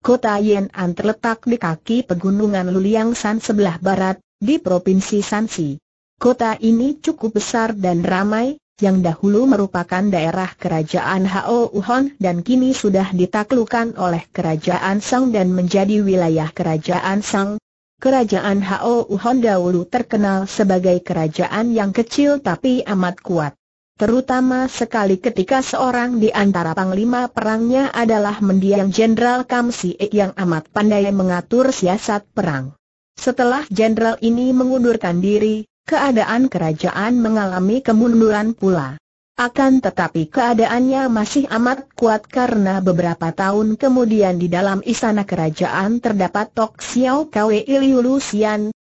Kota Yan'an terletak di kaki pegunungan Luliang San sebelah barat, di Provinsi Shanxi. Kota ini cukup besar dan ramai, yang dahulu merupakan daerah kerajaan Hao Uhon dan kini sudah ditaklukan oleh kerajaan Sang dan menjadi wilayah kerajaan Sang. Kerajaan Hao Uhon dahulu terkenal sebagai kerajaan yang kecil tapi amat kuat terutama sekali ketika seorang di antara panglima perangnya adalah mendiang Jenderal Kamsi e yang amat pandai mengatur siasat perang. Setelah jenderal ini mengundurkan diri, keadaan kerajaan mengalami kemunduran pula. Akan tetapi keadaannya masih amat kuat karena beberapa tahun kemudian di dalam istana kerajaan terdapat Tok Xiao Kwe Liu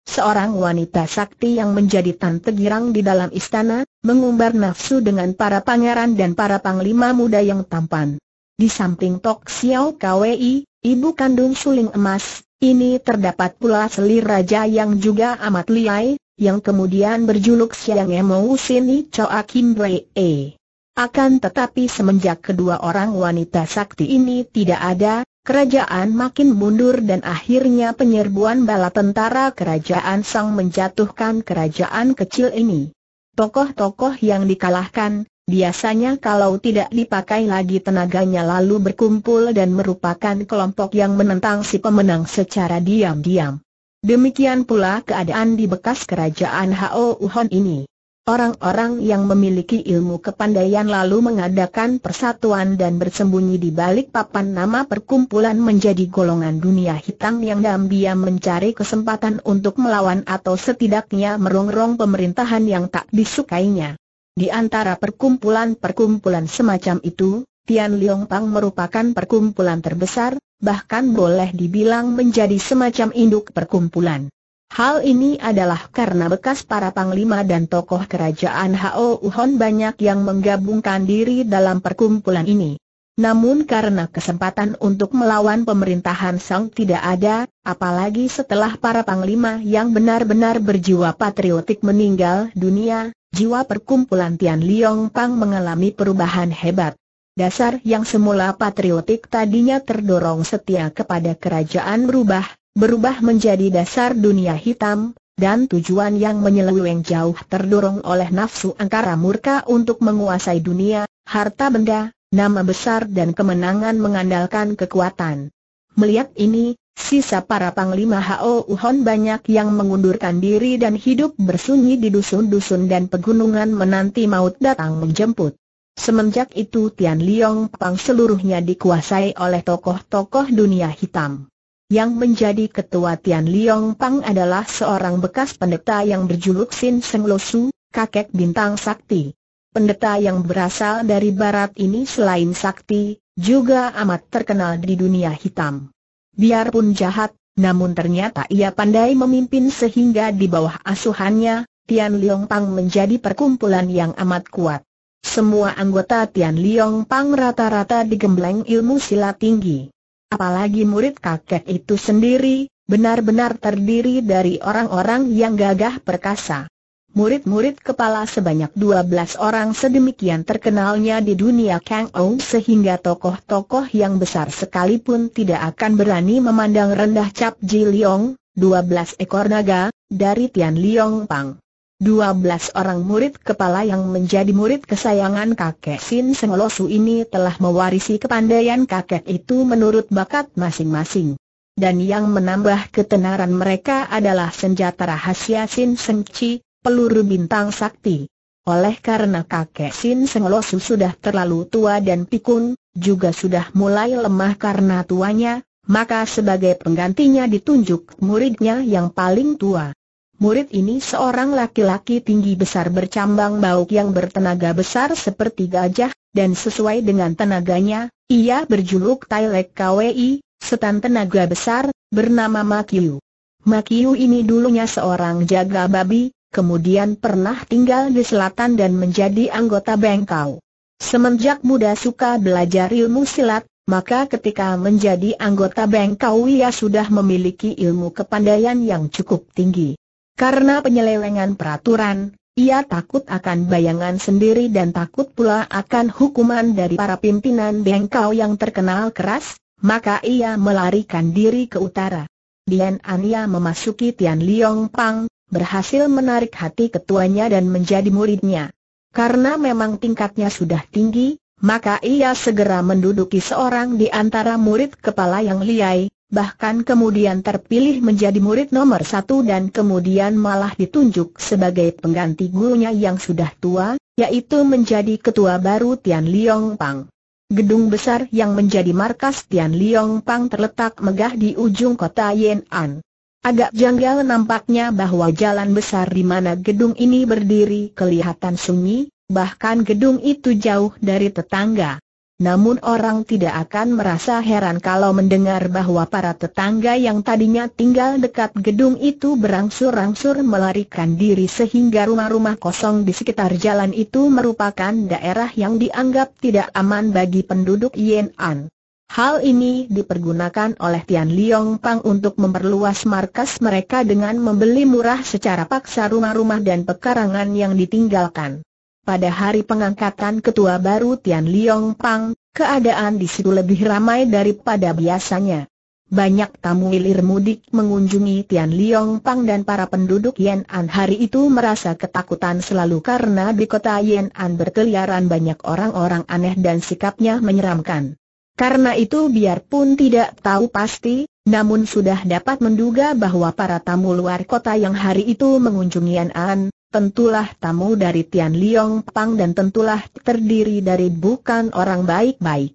Seorang wanita sakti yang menjadi tante girang di dalam istana, mengumbar nafsu dengan para pangeran dan para panglima muda yang tampan. Di samping Tok Xiao Kwei, ibu kandung suling emas, ini terdapat pula selir raja yang juga amat liai, yang kemudian berjuluk Siang Emou Sini Choa Kim E. Akan tetapi semenjak kedua orang wanita sakti ini tidak ada, Kerajaan makin mundur dan akhirnya penyerbuan bala tentara kerajaan Sang menjatuhkan kerajaan kecil ini. Tokoh-tokoh yang dikalahkan, biasanya kalau tidak dipakai lagi tenaganya lalu berkumpul dan merupakan kelompok yang menentang si pemenang secara diam-diam. Demikian pula keadaan di bekas kerajaan Hao Uhon ini. Orang-orang yang memiliki ilmu kepandaian lalu mengadakan persatuan dan bersembunyi di balik papan nama perkumpulan menjadi golongan dunia hitam yang diam-diam mencari kesempatan untuk melawan atau setidaknya merongrong pemerintahan yang tak disukainya. Di antara perkumpulan-perkumpulan semacam itu, Tian Liong Pang merupakan perkumpulan terbesar, bahkan boleh dibilang menjadi semacam induk perkumpulan. Hal ini adalah karena bekas para panglima dan tokoh kerajaan Hao Uhon banyak yang menggabungkan diri dalam perkumpulan ini. Namun karena kesempatan untuk melawan pemerintahan Song tidak ada, apalagi setelah para panglima yang benar-benar berjiwa patriotik meninggal dunia, jiwa perkumpulan Tian Liong Pang mengalami perubahan hebat. Dasar yang semula patriotik tadinya terdorong setia kepada kerajaan berubah, berubah menjadi dasar dunia hitam, dan tujuan yang menyeleweng jauh terdorong oleh nafsu angkara murka untuk menguasai dunia, harta benda, nama besar dan kemenangan mengandalkan kekuatan. Melihat ini, sisa para panglima Hao Uhon banyak yang mengundurkan diri dan hidup bersunyi di dusun-dusun dan pegunungan menanti maut datang menjemput. Semenjak itu Tian Liong Pang seluruhnya dikuasai oleh tokoh-tokoh dunia hitam. Yang menjadi ketua Tian Liong Pang adalah seorang bekas pendeta yang berjuluk Sin Seng Lo Su, kakek bintang sakti. Pendeta yang berasal dari barat ini selain sakti, juga amat terkenal di dunia hitam. Biarpun jahat, namun ternyata ia pandai memimpin sehingga di bawah asuhannya, Tian Liong Pang menjadi perkumpulan yang amat kuat. Semua anggota Tian Liong Pang rata-rata digembleng ilmu silat tinggi. Apalagi murid kakek itu sendiri, benar-benar terdiri dari orang-orang yang gagah perkasa. Murid-murid kepala sebanyak 12 orang sedemikian terkenalnya di dunia Kang Ou sehingga tokoh-tokoh yang besar sekalipun tidak akan berani memandang rendah Cap Ji Leong, 12 ekor naga, dari Tian Leong Pang. 12 orang murid kepala yang menjadi murid kesayangan kakek Sin Sengolosu ini telah mewarisi kepandaian kakek itu menurut bakat masing-masing. Dan yang menambah ketenaran mereka adalah senjata rahasia Sin Sengci, peluru bintang sakti. Oleh karena kakek Sin Sengolosu sudah terlalu tua dan pikun, juga sudah mulai lemah karena tuanya, maka sebagai penggantinya ditunjuk muridnya yang paling tua. Murid ini seorang laki-laki tinggi besar bercambang bau yang bertenaga besar seperti gajah, dan sesuai dengan tenaganya, ia berjuluk Tailek KWI, setan tenaga besar, bernama Makiu. Makiu ini dulunya seorang jaga babi, kemudian pernah tinggal di selatan dan menjadi anggota Bengkau. Semenjak muda suka belajar ilmu silat, maka ketika menjadi anggota Bengkau ia sudah memiliki ilmu kepandaian yang cukup tinggi. Karena penyelewengan peraturan, ia takut akan bayangan sendiri dan takut pula akan hukuman dari para pimpinan Bengkau yang terkenal keras, maka ia melarikan diri ke utara. Dian Ania memasuki Tian Liong Pang, berhasil menarik hati ketuanya dan menjadi muridnya. Karena memang tingkatnya sudah tinggi, maka ia segera menduduki seorang di antara murid kepala yang liai, bahkan kemudian terpilih menjadi murid nomor satu dan kemudian malah ditunjuk sebagai pengganti gurunya yang sudah tua, yaitu menjadi ketua baru Tian Liong Pang. Gedung besar yang menjadi markas Tian Liong Pang terletak megah di ujung kota Yan'an. Agak janggal nampaknya bahwa jalan besar di mana gedung ini berdiri kelihatan sunyi, bahkan gedung itu jauh dari tetangga. Namun orang tidak akan merasa heran kalau mendengar bahwa para tetangga yang tadinya tinggal dekat gedung itu berangsur-angsur melarikan diri sehingga rumah-rumah kosong di sekitar jalan itu merupakan daerah yang dianggap tidak aman bagi penduduk Yen'an. Hal ini dipergunakan oleh Tian Liong Pang untuk memperluas markas mereka dengan membeli murah secara paksa rumah-rumah dan pekarangan yang ditinggalkan. Pada hari pengangkatan ketua baru Tian Liong Pang, keadaan di situ lebih ramai daripada biasanya. Banyak tamu ilir mudik mengunjungi Tian Liong Pang dan para penduduk Yan'an hari itu merasa ketakutan selalu karena di kota Yen berkeliaran banyak orang-orang aneh dan sikapnya menyeramkan. Karena itu biarpun tidak tahu pasti, namun sudah dapat menduga bahwa para tamu luar kota yang hari itu mengunjungi Yan'an tentulah tamu dari Tian Liong Pang dan tentulah terdiri dari bukan orang baik-baik.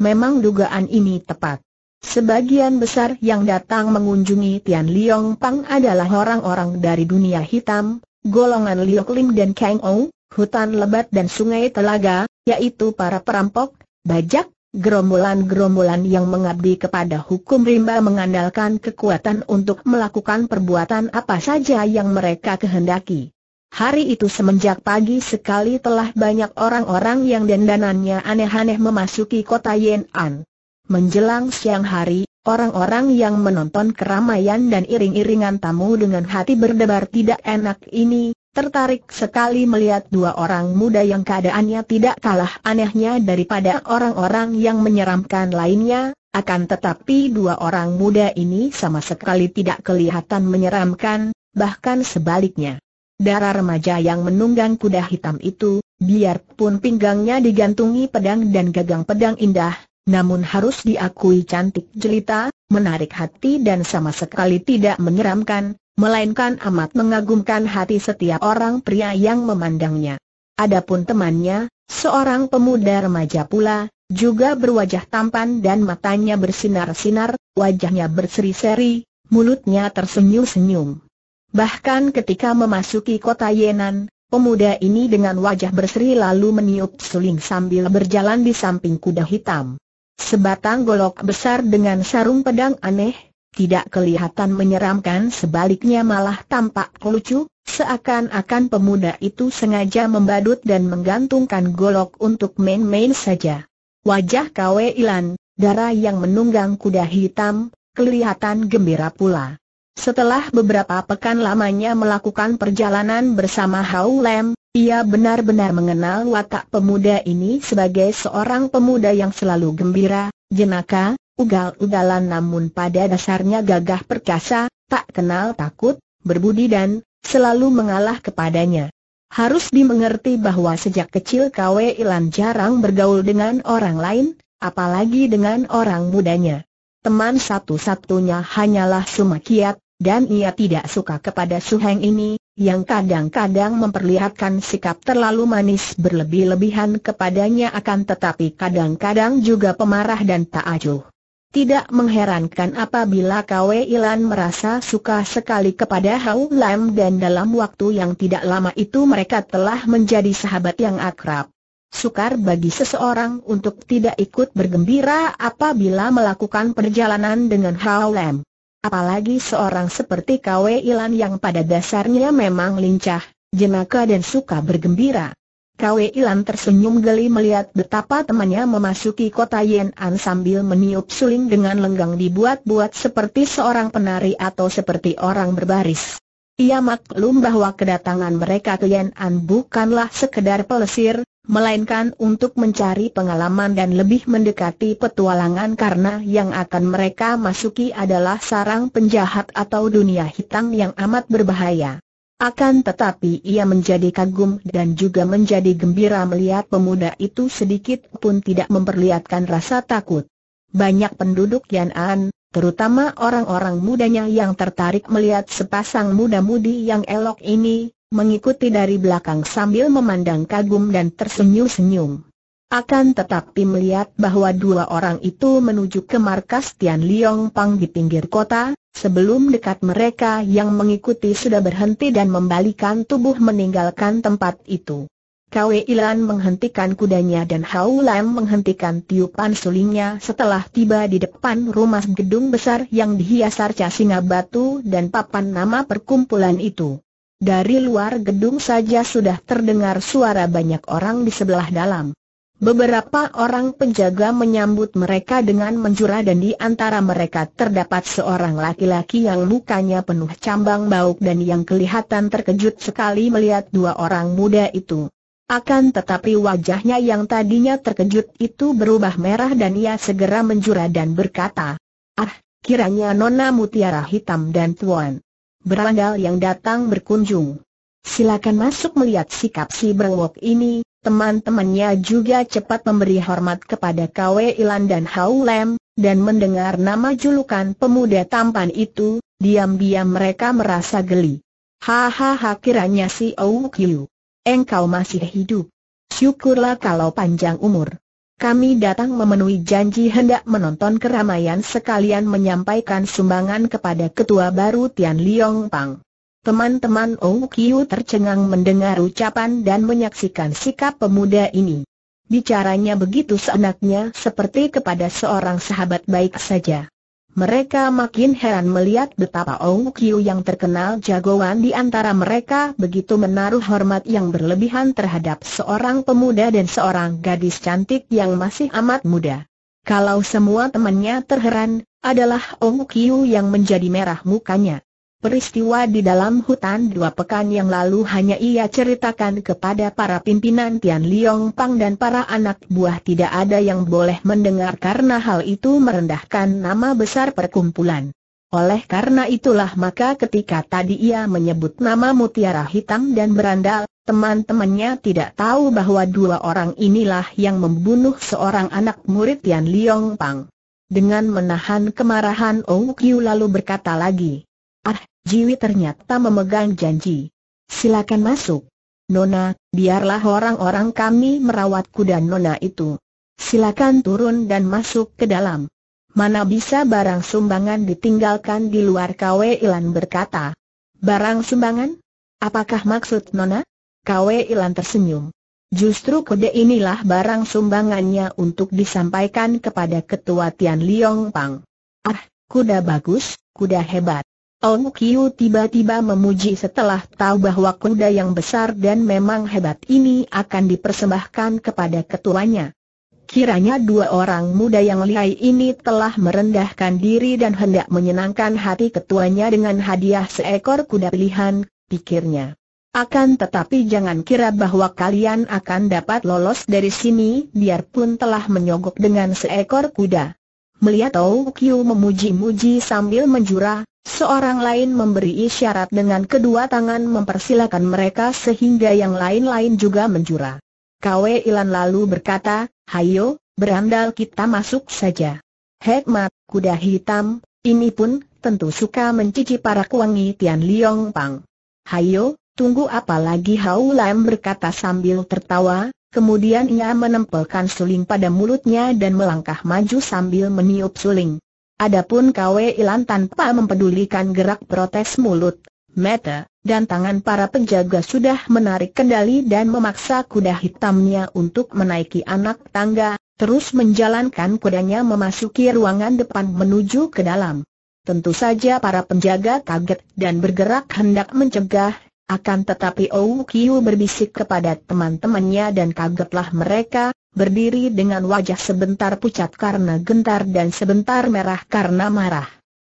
Memang dugaan ini tepat. Sebagian besar yang datang mengunjungi Tian Liong Pang adalah orang-orang dari dunia hitam, golongan Liok Lim dan Kang Ou, hutan lebat dan sungai telaga, yaitu para perampok, bajak, Gerombolan-gerombolan yang mengabdi kepada hukum rimba mengandalkan kekuatan untuk melakukan perbuatan apa saja yang mereka kehendaki. Hari itu semenjak pagi sekali telah banyak orang-orang yang dandanannya aneh-aneh memasuki kota Yenan. Menjelang siang hari, orang-orang yang menonton keramaian dan iring-iringan tamu dengan hati berdebar tidak enak ini, tertarik sekali melihat dua orang muda yang keadaannya tidak kalah anehnya daripada orang-orang yang menyeramkan lainnya, akan tetapi dua orang muda ini sama sekali tidak kelihatan menyeramkan, bahkan sebaliknya. Darah remaja yang menunggang kuda hitam itu, biarpun pinggangnya digantungi pedang dan gagang pedang indah, namun harus diakui cantik jelita, menarik hati dan sama sekali tidak menyeramkan, melainkan amat mengagumkan hati setiap orang pria yang memandangnya. Adapun temannya, seorang pemuda remaja pula, juga berwajah tampan dan matanya bersinar-sinar, wajahnya berseri-seri, mulutnya tersenyum-senyum. Bahkan ketika memasuki kota Yenan, pemuda ini dengan wajah berseri lalu meniup suling sambil berjalan di samping kuda hitam. Sebatang golok besar dengan sarung pedang aneh, tidak kelihatan menyeramkan sebaliknya malah tampak lucu, seakan-akan pemuda itu sengaja membadut dan menggantungkan golok untuk main-main saja. Wajah Kwe Ilan, darah yang menunggang kuda hitam, kelihatan gembira pula. Setelah beberapa pekan lamanya melakukan perjalanan bersama Hau Lem, ia benar-benar mengenal watak pemuda ini sebagai seorang pemuda yang selalu gembira, jenaka, ugal-ugalan namun pada dasarnya gagah perkasa, tak kenal takut, berbudi dan selalu mengalah kepadanya. Harus dimengerti bahwa sejak kecil Kwe Ilan jarang bergaul dengan orang lain, apalagi dengan orang mudanya. Teman satu-satunya hanyalah Sumakiat, dan ia tidak suka kepada Su Heng ini, yang kadang-kadang memperlihatkan sikap terlalu manis berlebih-lebihan kepadanya akan tetapi kadang-kadang juga pemarah dan tak acuh. Tidak mengherankan apabila Kwe Ilan merasa suka sekali kepada Hau Lam dan dalam waktu yang tidak lama itu mereka telah menjadi sahabat yang akrab. Sukar bagi seseorang untuk tidak ikut bergembira apabila melakukan perjalanan dengan Hau Lam. Apalagi seorang seperti KW Ilan yang pada dasarnya memang lincah, jenaka dan suka bergembira. KW Ilan tersenyum geli melihat betapa temannya memasuki kota Yen'an sambil meniup suling dengan lenggang dibuat-buat seperti seorang penari atau seperti orang berbaris. Ia maklum bahwa kedatangan mereka ke Yen'an bukanlah sekedar pelesir, melainkan untuk mencari pengalaman dan lebih mendekati petualangan karena yang akan mereka masuki adalah sarang penjahat atau dunia hitam yang amat berbahaya. Akan tetapi ia menjadi kagum dan juga menjadi gembira melihat pemuda itu sedikit pun tidak memperlihatkan rasa takut. Banyak penduduk Yan'an, terutama orang-orang mudanya yang tertarik melihat sepasang muda-mudi yang elok ini, mengikuti dari belakang sambil memandang kagum dan tersenyum-senyum. Akan tetapi melihat bahwa dua orang itu menuju ke markas Tian Liong Pang di pinggir kota, sebelum dekat mereka yang mengikuti sudah berhenti dan membalikan tubuh meninggalkan tempat itu. Kwe Ilan menghentikan kudanya dan Hau Lam menghentikan tiupan sulingnya setelah tiba di depan rumah gedung besar yang dihias arca singa batu dan papan nama perkumpulan itu. Dari luar gedung saja sudah terdengar suara banyak orang di sebelah dalam. Beberapa orang penjaga menyambut mereka dengan menjura dan di antara mereka terdapat seorang laki-laki yang mukanya penuh cambang bau dan yang kelihatan terkejut sekali melihat dua orang muda itu. Akan tetapi wajahnya yang tadinya terkejut itu berubah merah dan ia segera menjura dan berkata, Ah, kiranya Nona Mutiara Hitam dan Tuan berandal yang datang berkunjung. Silakan masuk melihat sikap si berwok ini, teman-temannya juga cepat memberi hormat kepada KW Ilan dan Lem, dan mendengar nama julukan pemuda tampan itu, diam-diam mereka merasa geli. Hahaha kiranya si Yu. Engkau masih hidup. Syukurlah kalau panjang umur. Kami datang memenuhi janji hendak menonton keramaian sekalian menyampaikan sumbangan kepada ketua baru Tian Liong Pang. Teman-teman Ong Kiu tercengang mendengar ucapan dan menyaksikan sikap pemuda ini. Bicaranya begitu seenaknya seperti kepada seorang sahabat baik saja. Mereka makin heran melihat betapa Ong Kiu yang terkenal jagoan di antara mereka begitu menaruh hormat yang berlebihan terhadap seorang pemuda dan seorang gadis cantik yang masih amat muda. Kalau semua temannya terheran, adalah Ong Kiu yang menjadi merah mukanya. Peristiwa di dalam hutan dua pekan yang lalu hanya ia ceritakan kepada para pimpinan Tian Liong Pang dan para anak buah tidak ada yang boleh mendengar karena hal itu merendahkan nama besar perkumpulan. Oleh karena itulah maka ketika tadi ia menyebut nama Mutiara Hitam dan Berandal, teman-temannya tidak tahu bahwa dua orang inilah yang membunuh seorang anak murid Tian Liong Pang. Dengan menahan kemarahan Ong Qiu lalu berkata lagi. Ah, Jiwi ternyata memegang janji. Silakan masuk. Nona, biarlah orang-orang kami merawat kuda Nona itu. Silakan turun dan masuk ke dalam. Mana bisa barang sumbangan ditinggalkan di luar KW Ilan berkata. Barang sumbangan? Apakah maksud Nona? KW Ilan tersenyum. Justru kode inilah barang sumbangannya untuk disampaikan kepada ketua Tian Liong Pang. Ah, kuda bagus, kuda hebat. Ong Kiu tiba-tiba memuji setelah tahu bahwa kuda yang besar dan memang hebat ini akan dipersembahkan kepada ketuanya. Kiranya dua orang muda yang lihai ini telah merendahkan diri dan hendak menyenangkan hati ketuanya dengan hadiah seekor kuda pilihan, pikirnya. Akan tetapi jangan kira bahwa kalian akan dapat lolos dari sini biarpun telah menyogok dengan seekor kuda. Melihat Tau Kiu memuji-muji sambil menjura, seorang lain memberi isyarat dengan kedua tangan mempersilahkan mereka sehingga yang lain-lain juga menjura. Kwe Ilan lalu berkata, Hayo, berandal kita masuk saja. Hekmat, kuda hitam, ini pun tentu suka mencici para kuangi Tian Liong Pang. Hayo, tunggu apa lagi Hau Lam berkata sambil tertawa, Kemudian ia menempelkan suling pada mulutnya dan melangkah maju sambil meniup suling. Adapun Kwe Ilan tanpa mempedulikan gerak protes mulut, mata, dan tangan para penjaga sudah menarik kendali dan memaksa kuda hitamnya untuk menaiki anak tangga, terus menjalankan kudanya memasuki ruangan depan menuju ke dalam. Tentu saja para penjaga kaget dan bergerak hendak mencegah, akan tetapi Ou Kiu berbisik kepada teman-temannya dan kagetlah mereka, berdiri dengan wajah sebentar pucat karena gentar dan sebentar merah karena marah.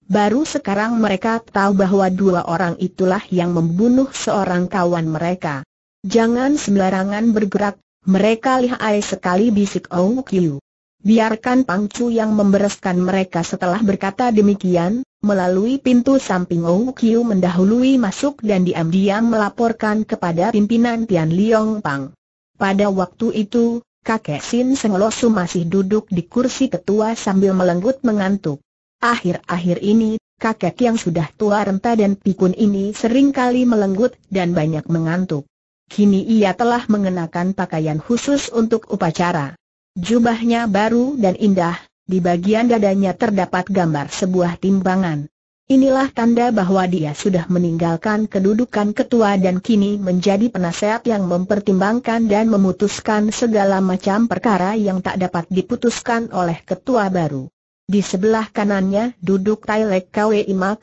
Baru sekarang mereka tahu bahwa dua orang itulah yang membunuh seorang kawan mereka. Jangan sembarangan bergerak, mereka lihai sekali bisik Ou Kiu. Biarkan Pangcu yang membereskan mereka setelah berkata demikian, melalui pintu samping Ou Kiu mendahului masuk dan diam-diam melaporkan kepada pimpinan Tian Liang Pang. Pada waktu itu, kakek Sin Seng Losu masih duduk di kursi ketua sambil melenggut mengantuk. Akhir-akhir ini, kakek yang sudah tua renta dan pikun ini sering kali melenggut dan banyak mengantuk. Kini ia telah mengenakan pakaian khusus untuk upacara. Jubahnya baru dan indah, di bagian dadanya terdapat gambar sebuah timbangan. Inilah tanda bahwa dia sudah meninggalkan kedudukan ketua dan kini menjadi penasehat yang mempertimbangkan dan memutuskan segala macam perkara yang tak dapat diputuskan oleh ketua baru. Di sebelah kanannya duduk Tailek Kwe Ima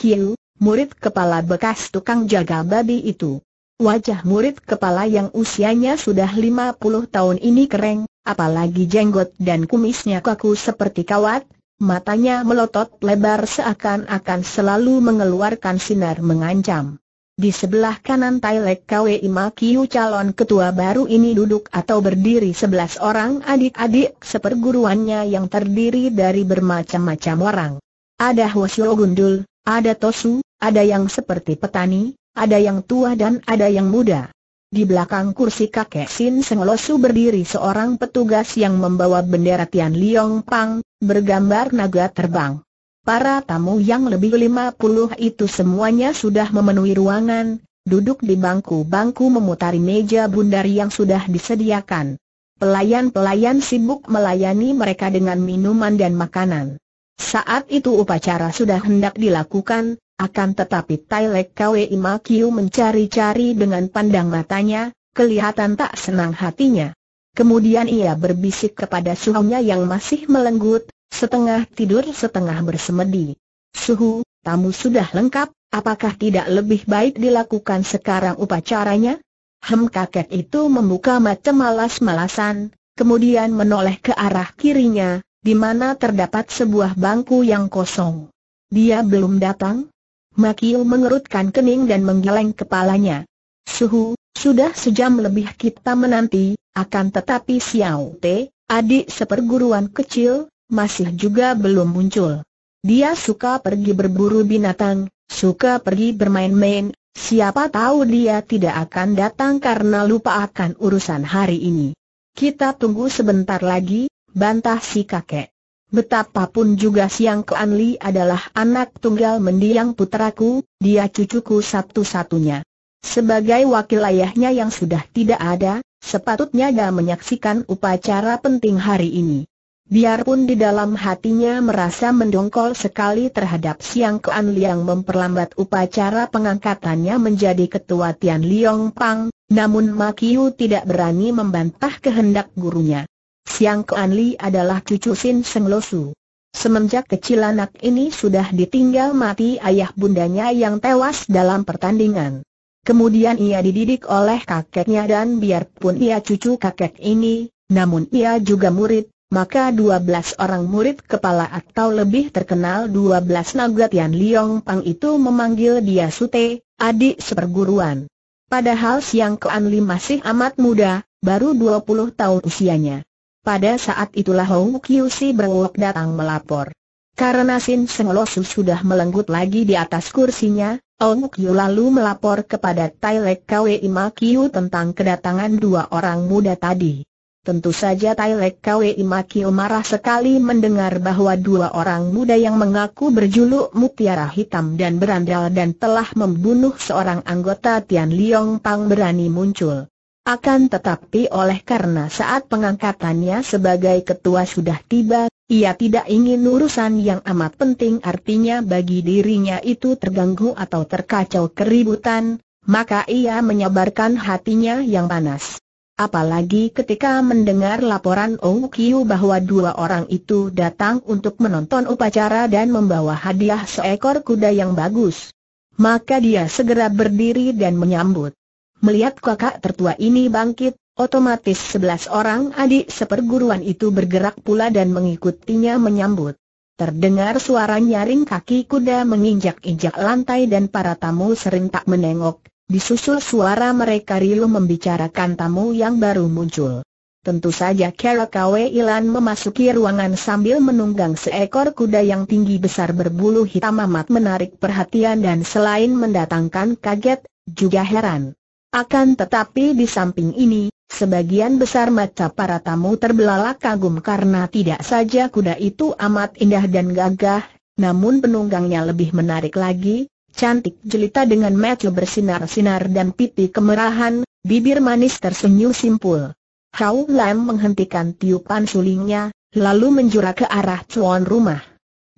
murid kepala bekas tukang jaga babi itu. Wajah murid kepala yang usianya sudah 50 tahun ini kering, apalagi jenggot dan kumisnya kaku seperti kawat, matanya melotot lebar seakan-akan selalu mengeluarkan sinar mengancam. Di sebelah kanan Tailek KWI Imakiu calon ketua baru ini duduk atau berdiri sebelas orang adik-adik seperguruannya yang terdiri dari bermacam-macam orang. Ada Hwasyo Gundul, ada Tosu, ada yang seperti petani, ada yang tua dan ada yang muda. Di belakang kursi kakek Sin Senglosu berdiri seorang petugas yang membawa bendera Tian Liong Pang, bergambar naga terbang. Para tamu yang lebih 50 itu semuanya sudah memenuhi ruangan, duduk di bangku-bangku memutari meja bundar yang sudah disediakan. Pelayan-pelayan sibuk melayani mereka dengan minuman dan makanan. Saat itu upacara sudah hendak dilakukan, akan tetapi Tailek Kwe Imakiu mencari-cari dengan pandang matanya, kelihatan tak senang hatinya. Kemudian ia berbisik kepada suhunya yang masih melenggut, setengah tidur setengah bersemedi. Suhu, tamu sudah lengkap, apakah tidak lebih baik dilakukan sekarang upacaranya? Hem kakek itu membuka mata malas-malasan, kemudian menoleh ke arah kirinya, di mana terdapat sebuah bangku yang kosong. Dia belum datang? Makil mengerutkan kening dan menggeleng kepalanya. Suhu, sudah sejam lebih kita menanti, akan tetapi Xiao Te, adik seperguruan kecil, masih juga belum muncul. Dia suka pergi berburu binatang, suka pergi bermain-main, siapa tahu dia tidak akan datang karena lupa akan urusan hari ini. Kita tunggu sebentar lagi, bantah si kakek. Betapapun juga Siang Kuan Li adalah anak tunggal mendiang putraku, dia cucuku satu-satunya. Sebagai wakil ayahnya yang sudah tidak ada, sepatutnya dia menyaksikan upacara penting hari ini. Biarpun di dalam hatinya merasa mendongkol sekali terhadap Siang Kuan Li yang memperlambat upacara pengangkatannya menjadi ketua Tian Liong Pang, namun Makiu tidak berani membantah kehendak gurunya. Siang Kuan Li adalah cucu Sin Seng Losu. Semenjak kecil anak ini sudah ditinggal mati ayah bundanya yang tewas dalam pertandingan. Kemudian ia dididik oleh kakeknya dan biarpun ia cucu kakek ini, namun ia juga murid, maka 12 orang murid kepala atau lebih terkenal 12 naga Tian Liong Pang itu memanggil dia Sute, adik seperguruan. Padahal Siang Kuan Li masih amat muda, baru 20 tahun usianya. Pada saat itulah Hou Kiu Si Brengwok datang melapor. Karena Sin Seng Losu sudah melenggut lagi di atas kursinya, Ong Kiu lalu melapor kepada Tai Lek Kwe Ima Kiu tentang kedatangan dua orang muda tadi. Tentu saja Tai Lek Kwe Ima Kiu marah sekali mendengar bahwa dua orang muda yang mengaku berjuluk mutiara hitam dan berandal dan telah membunuh seorang anggota Tian Liong Pang berani muncul. Akan tetapi oleh karena saat pengangkatannya sebagai ketua sudah tiba, ia tidak ingin urusan yang amat penting artinya bagi dirinya itu terganggu atau terkacau keributan, maka ia menyebarkan hatinya yang panas. Apalagi ketika mendengar laporan Ong Kiu bahwa dua orang itu datang untuk menonton upacara dan membawa hadiah seekor kuda yang bagus. Maka dia segera berdiri dan menyambut. Melihat kakak tertua ini bangkit, otomatis sebelas orang adik seperguruan itu bergerak pula dan mengikutinya menyambut. Terdengar suara nyaring kaki kuda menginjak-injak lantai dan para tamu serentak menengok, disusul suara mereka riuh membicarakan tamu yang baru muncul. Tentu saja Kera Kwe Ilan memasuki ruangan sambil menunggang seekor kuda yang tinggi besar berbulu hitam amat menarik perhatian dan selain mendatangkan kaget, juga heran. Akan tetapi di samping ini, sebagian besar mata para tamu terbelalak kagum karena tidak saja kuda itu amat indah dan gagah, namun penunggangnya lebih menarik lagi, cantik jelita dengan mata bersinar-sinar dan pipi kemerahan, bibir manis tersenyum simpul. Hau Lam menghentikan tiupan sulingnya, lalu menjura ke arah tuan rumah.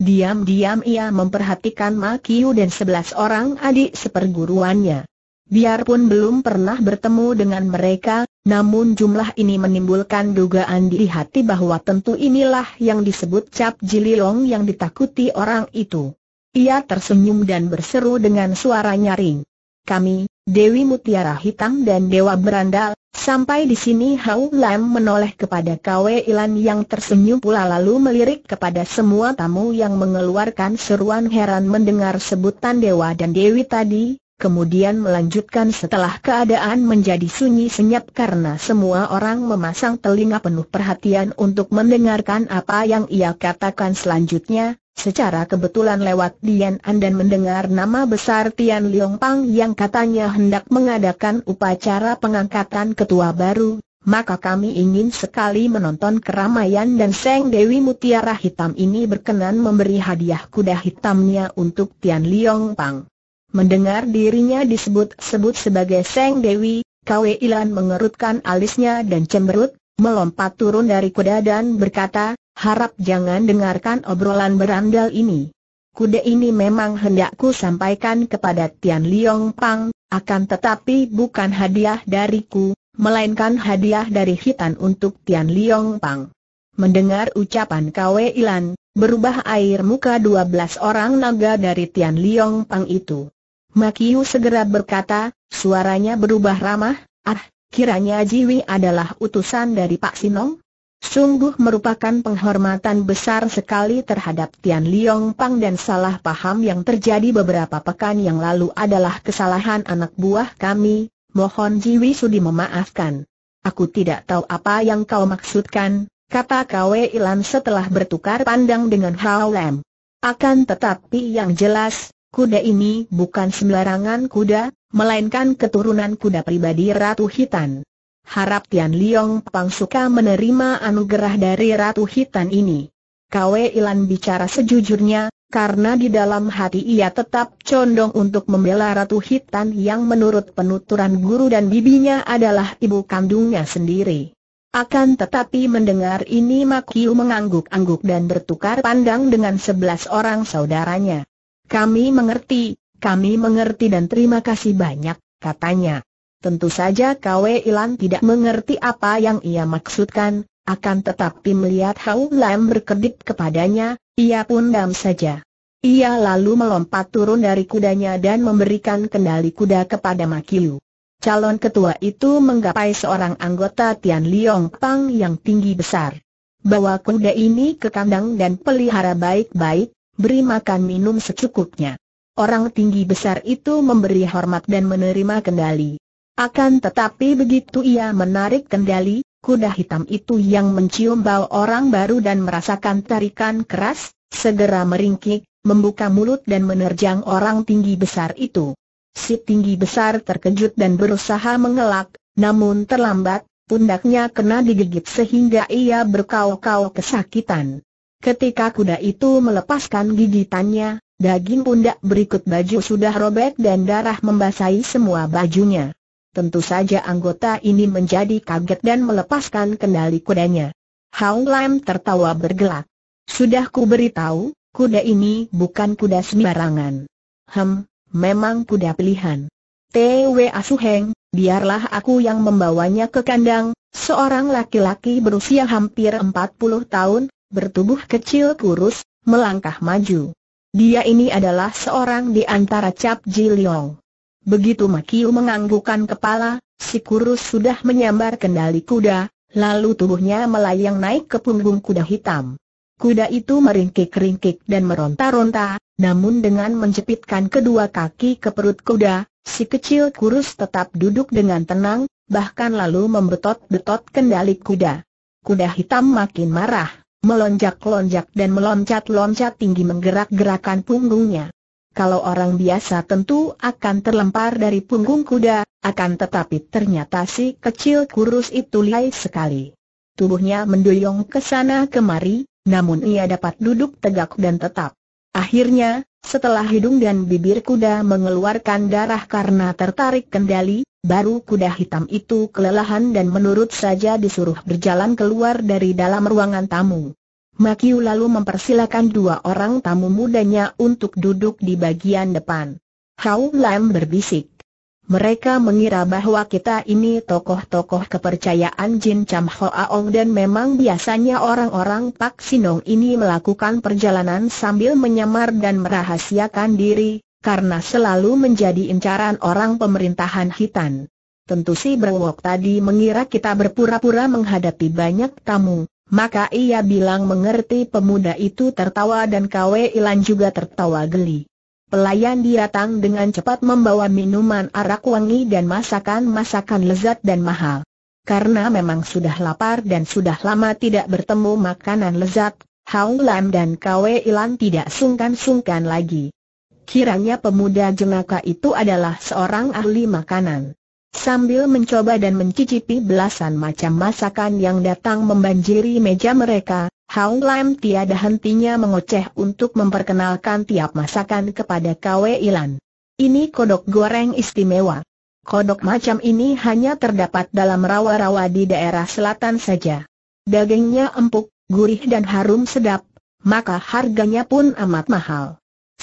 Diam-diam ia memperhatikan Ma Kiu dan sebelas orang adik seperguruannya. Biarpun belum pernah bertemu dengan mereka, namun jumlah ini menimbulkan dugaan di hati bahwa tentu inilah yang disebut Cap Jililong yang ditakuti orang itu. Ia tersenyum dan berseru dengan suara nyaring. Kami, Dewi Mutiara Hitam dan Dewa Berandal, sampai di sini Hau Lam menoleh kepada Kwe Ilan yang tersenyum pula lalu melirik kepada semua tamu yang mengeluarkan seruan heran mendengar sebutan Dewa dan Dewi tadi, kemudian melanjutkan setelah keadaan menjadi sunyi senyap karena semua orang memasang telinga penuh perhatian untuk mendengarkan apa yang ia katakan selanjutnya, secara kebetulan lewat Dian An dan mendengar nama besar Tian Liong Pang yang katanya hendak mengadakan upacara pengangkatan ketua baru, maka kami ingin sekali menonton keramaian dan Seng Dewi Mutiara Hitam ini berkenan memberi hadiah kuda hitamnya untuk Tian Liong Pang. Mendengar dirinya disebut-sebut sebagai Seng Dewi, Kwe Ilan mengerutkan alisnya dan cemberut, melompat turun dari kuda dan berkata, harap jangan dengarkan obrolan berandal ini. Kuda ini memang hendakku sampaikan kepada Tian Liong Pang, akan tetapi bukan hadiah dariku, melainkan hadiah dari hitan untuk Tian Liong Pang. Mendengar ucapan Kwe Ilan, berubah air muka dua belas orang naga dari Tian Liong Pang itu. Makiu segera berkata, suaranya berubah ramah, ah, kiranya Jiwi adalah utusan dari Pak Sinong? Sungguh merupakan penghormatan besar sekali terhadap Tian Liong Pang dan salah paham yang terjadi beberapa pekan yang lalu adalah kesalahan anak buah kami, mohon Jiwi sudi memaafkan. Aku tidak tahu apa yang kau maksudkan, kata Kwe Ilan setelah bertukar pandang dengan Hao Lam. Akan tetapi yang jelas, kuda ini bukan sembarangan kuda, melainkan keturunan kuda pribadi Ratu Hitan. Harap Tian Liong Pang suka menerima anugerah dari Ratu Hitan ini. Kwe Ilan bicara sejujurnya, karena di dalam hati ia tetap condong untuk membela Ratu Hitan yang menurut penuturan guru dan bibinya adalah ibu kandungnya sendiri. Akan tetapi mendengar ini Makiu mengangguk-angguk dan bertukar pandang dengan sebelas orang saudaranya. Kami mengerti, kami mengerti dan terima kasih banyak, katanya. Tentu saja Kwe Ilan tidak mengerti apa yang ia maksudkan, akan tetapi melihat Hau Lam berkedip kepadanya, ia pun dam saja. Ia lalu melompat turun dari kudanya dan memberikan kendali kuda kepada Makilu. Calon ketua itu menggapai seorang anggota Tian Liong Pang yang tinggi besar. Bawa kuda ini ke kandang dan pelihara baik-baik, beri makan minum secukupnya. Orang tinggi besar itu memberi hormat dan menerima kendali. Akan tetapi begitu ia menarik kendali, kuda hitam itu yang mencium bau orang baru dan merasakan tarikan keras, segera meringkik, membuka mulut dan menerjang orang tinggi besar itu. Si tinggi besar terkejut dan berusaha mengelak, namun terlambat, pundaknya kena digigit sehingga ia berkau-kau kesakitan. Ketika kuda itu melepaskan gigitannya, daging pundak berikut baju sudah robek dan darah membasahi semua bajunya. Tentu saja anggota ini menjadi kaget dan melepaskan kendali kudanya. Hao Lam tertawa bergelak. Sudah ku beritahu, kuda ini bukan kuda sembarangan. Hem, memang kuda pilihan. T.W. Asuheng, biarlah aku yang membawanya ke kandang, seorang laki-laki berusia hampir 40 tahun, bertubuh kecil kurus, melangkah maju. Dia ini adalah seorang di antara Cap Ji Leong. Begitu Makiu menganggukkan kepala, si kurus sudah menyambar kendali kuda, lalu tubuhnya melayang naik ke punggung kuda hitam. Kuda itu meringkik-ringkik dan meronta-ronta, namun dengan menjepitkan kedua kaki ke perut kuda, si kecil kurus tetap duduk dengan tenang, bahkan lalu membetot-betot kendali kuda. Kuda hitam makin marah melonjak-lonjak dan meloncat-loncat tinggi menggerak-gerakan punggungnya. Kalau orang biasa tentu akan terlempar dari punggung kuda, akan tetapi ternyata si kecil kurus itu lihai sekali. Tubuhnya mendoyong ke sana kemari, namun ia dapat duduk tegak dan tetap. Akhirnya, setelah hidung dan bibir kuda mengeluarkan darah karena tertarik kendali, baru kuda hitam itu kelelahan dan menurut saja disuruh berjalan keluar dari dalam ruangan tamu. Makiu lalu mempersilakan dua orang tamu mudanya untuk duduk di bagian depan. Hau Lam berbisik. Mereka mengira bahwa kita ini tokoh-tokoh kepercayaan Jin Cham Aong dan memang biasanya orang-orang Pak Sinong ini melakukan perjalanan sambil menyamar dan merahasiakan diri, karena selalu menjadi incaran orang pemerintahan Hitan. Tentu si Brewok tadi mengira kita berpura-pura menghadapi banyak tamu, maka ia bilang mengerti pemuda itu tertawa dan Kwe Ilan juga tertawa geli. Pelayan datang dengan cepat membawa minuman arak wangi dan masakan-masakan lezat dan mahal. Karena memang sudah lapar dan sudah lama tidak bertemu makanan lezat, Hao Lam dan Kwe Ilan tidak sungkan-sungkan lagi. Kiranya pemuda jenaka itu adalah seorang ahli makanan. Sambil mencoba dan mencicipi belasan macam masakan yang datang membanjiri meja mereka, Hao Lam tiada hentinya mengoceh untuk memperkenalkan tiap masakan kepada Kwe Ilan. Ini kodok goreng istimewa. Kodok macam ini hanya terdapat dalam rawa-rawa di daerah selatan saja. Dagingnya empuk, gurih dan harum sedap, maka harganya pun amat mahal.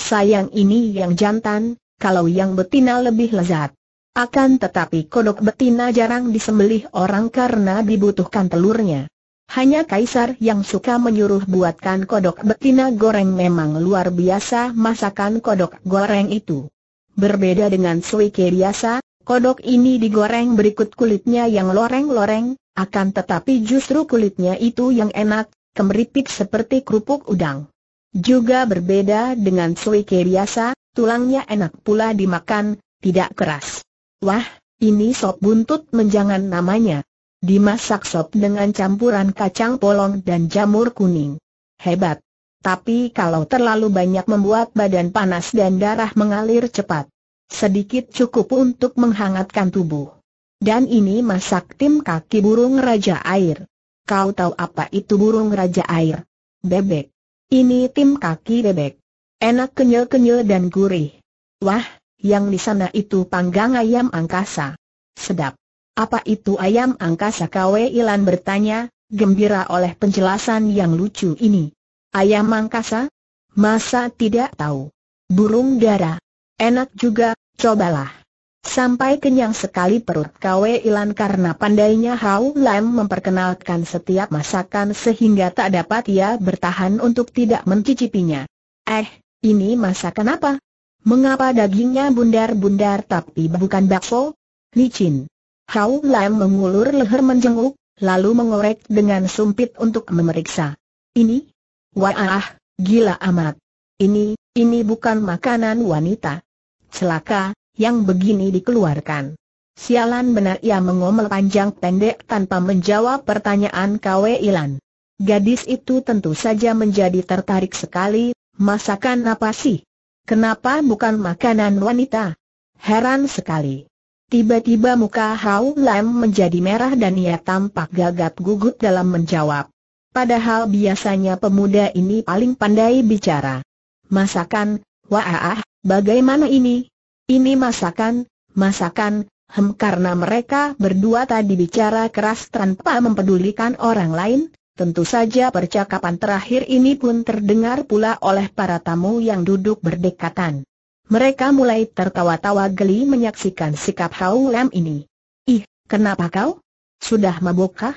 Sayang ini yang jantan, kalau yang betina lebih lezat. Akan tetapi kodok betina jarang disembelih orang karena dibutuhkan telurnya. Hanya kaisar yang suka menyuruh buatkan kodok betina goreng memang luar biasa masakan kodok goreng itu. Berbeda dengan suike biasa, kodok ini digoreng berikut kulitnya yang loreng-loreng, akan tetapi justru kulitnya itu yang enak, kemeripik seperti kerupuk udang. Juga berbeda dengan suike biasa, tulangnya enak pula dimakan, tidak keras. Wah, ini sop buntut menjangan namanya. Dimasak sop dengan campuran kacang polong dan jamur kuning. Hebat. Tapi kalau terlalu banyak membuat badan panas dan darah mengalir cepat. Sedikit cukup untuk menghangatkan tubuh. Dan ini masak tim kaki burung raja air. Kau tahu apa itu burung raja air? Bebek. Ini tim kaki bebek. Enak kenyal-kenyal dan gurih. Wah, yang di sana itu panggang ayam angkasa. Sedap. Apa itu ayam angkasa Kwe Ilan bertanya, gembira oleh penjelasan yang lucu ini. Ayam angkasa? Masa tidak tahu? Burung dara. Enak juga, cobalah. Sampai kenyang sekali perut Kwe Ilan karena pandainya Hau Lam memperkenalkan setiap masakan sehingga tak dapat ia bertahan untuk tidak mencicipinya. Eh, ini masakan apa? Mengapa dagingnya bundar-bundar tapi bukan bakso? Licin. Hau Lam mengulur leher menjenguk, lalu mengorek dengan sumpit untuk memeriksa. Ini? Wah, gila amat. Ini, ini bukan makanan wanita. Celaka, yang begini dikeluarkan. Sialan benar ia mengomel panjang pendek tanpa menjawab pertanyaan Kwe Ilan. Gadis itu tentu saja menjadi tertarik sekali, masakan apa sih? Kenapa bukan makanan wanita? Heran sekali. Tiba-tiba muka Hau Lam menjadi merah dan ia tampak gagap gugup dalam menjawab. Padahal biasanya pemuda ini paling pandai bicara. Masakan, wah, bagaimana ini? Ini masakan, masakan, hem karena mereka berdua tadi bicara keras tanpa mempedulikan orang lain, tentu saja percakapan terakhir ini pun terdengar pula oleh para tamu yang duduk berdekatan. Mereka mulai tertawa-tawa geli menyaksikan sikap Hau Lam ini. Ih, kenapa kau? Sudah mabukkah?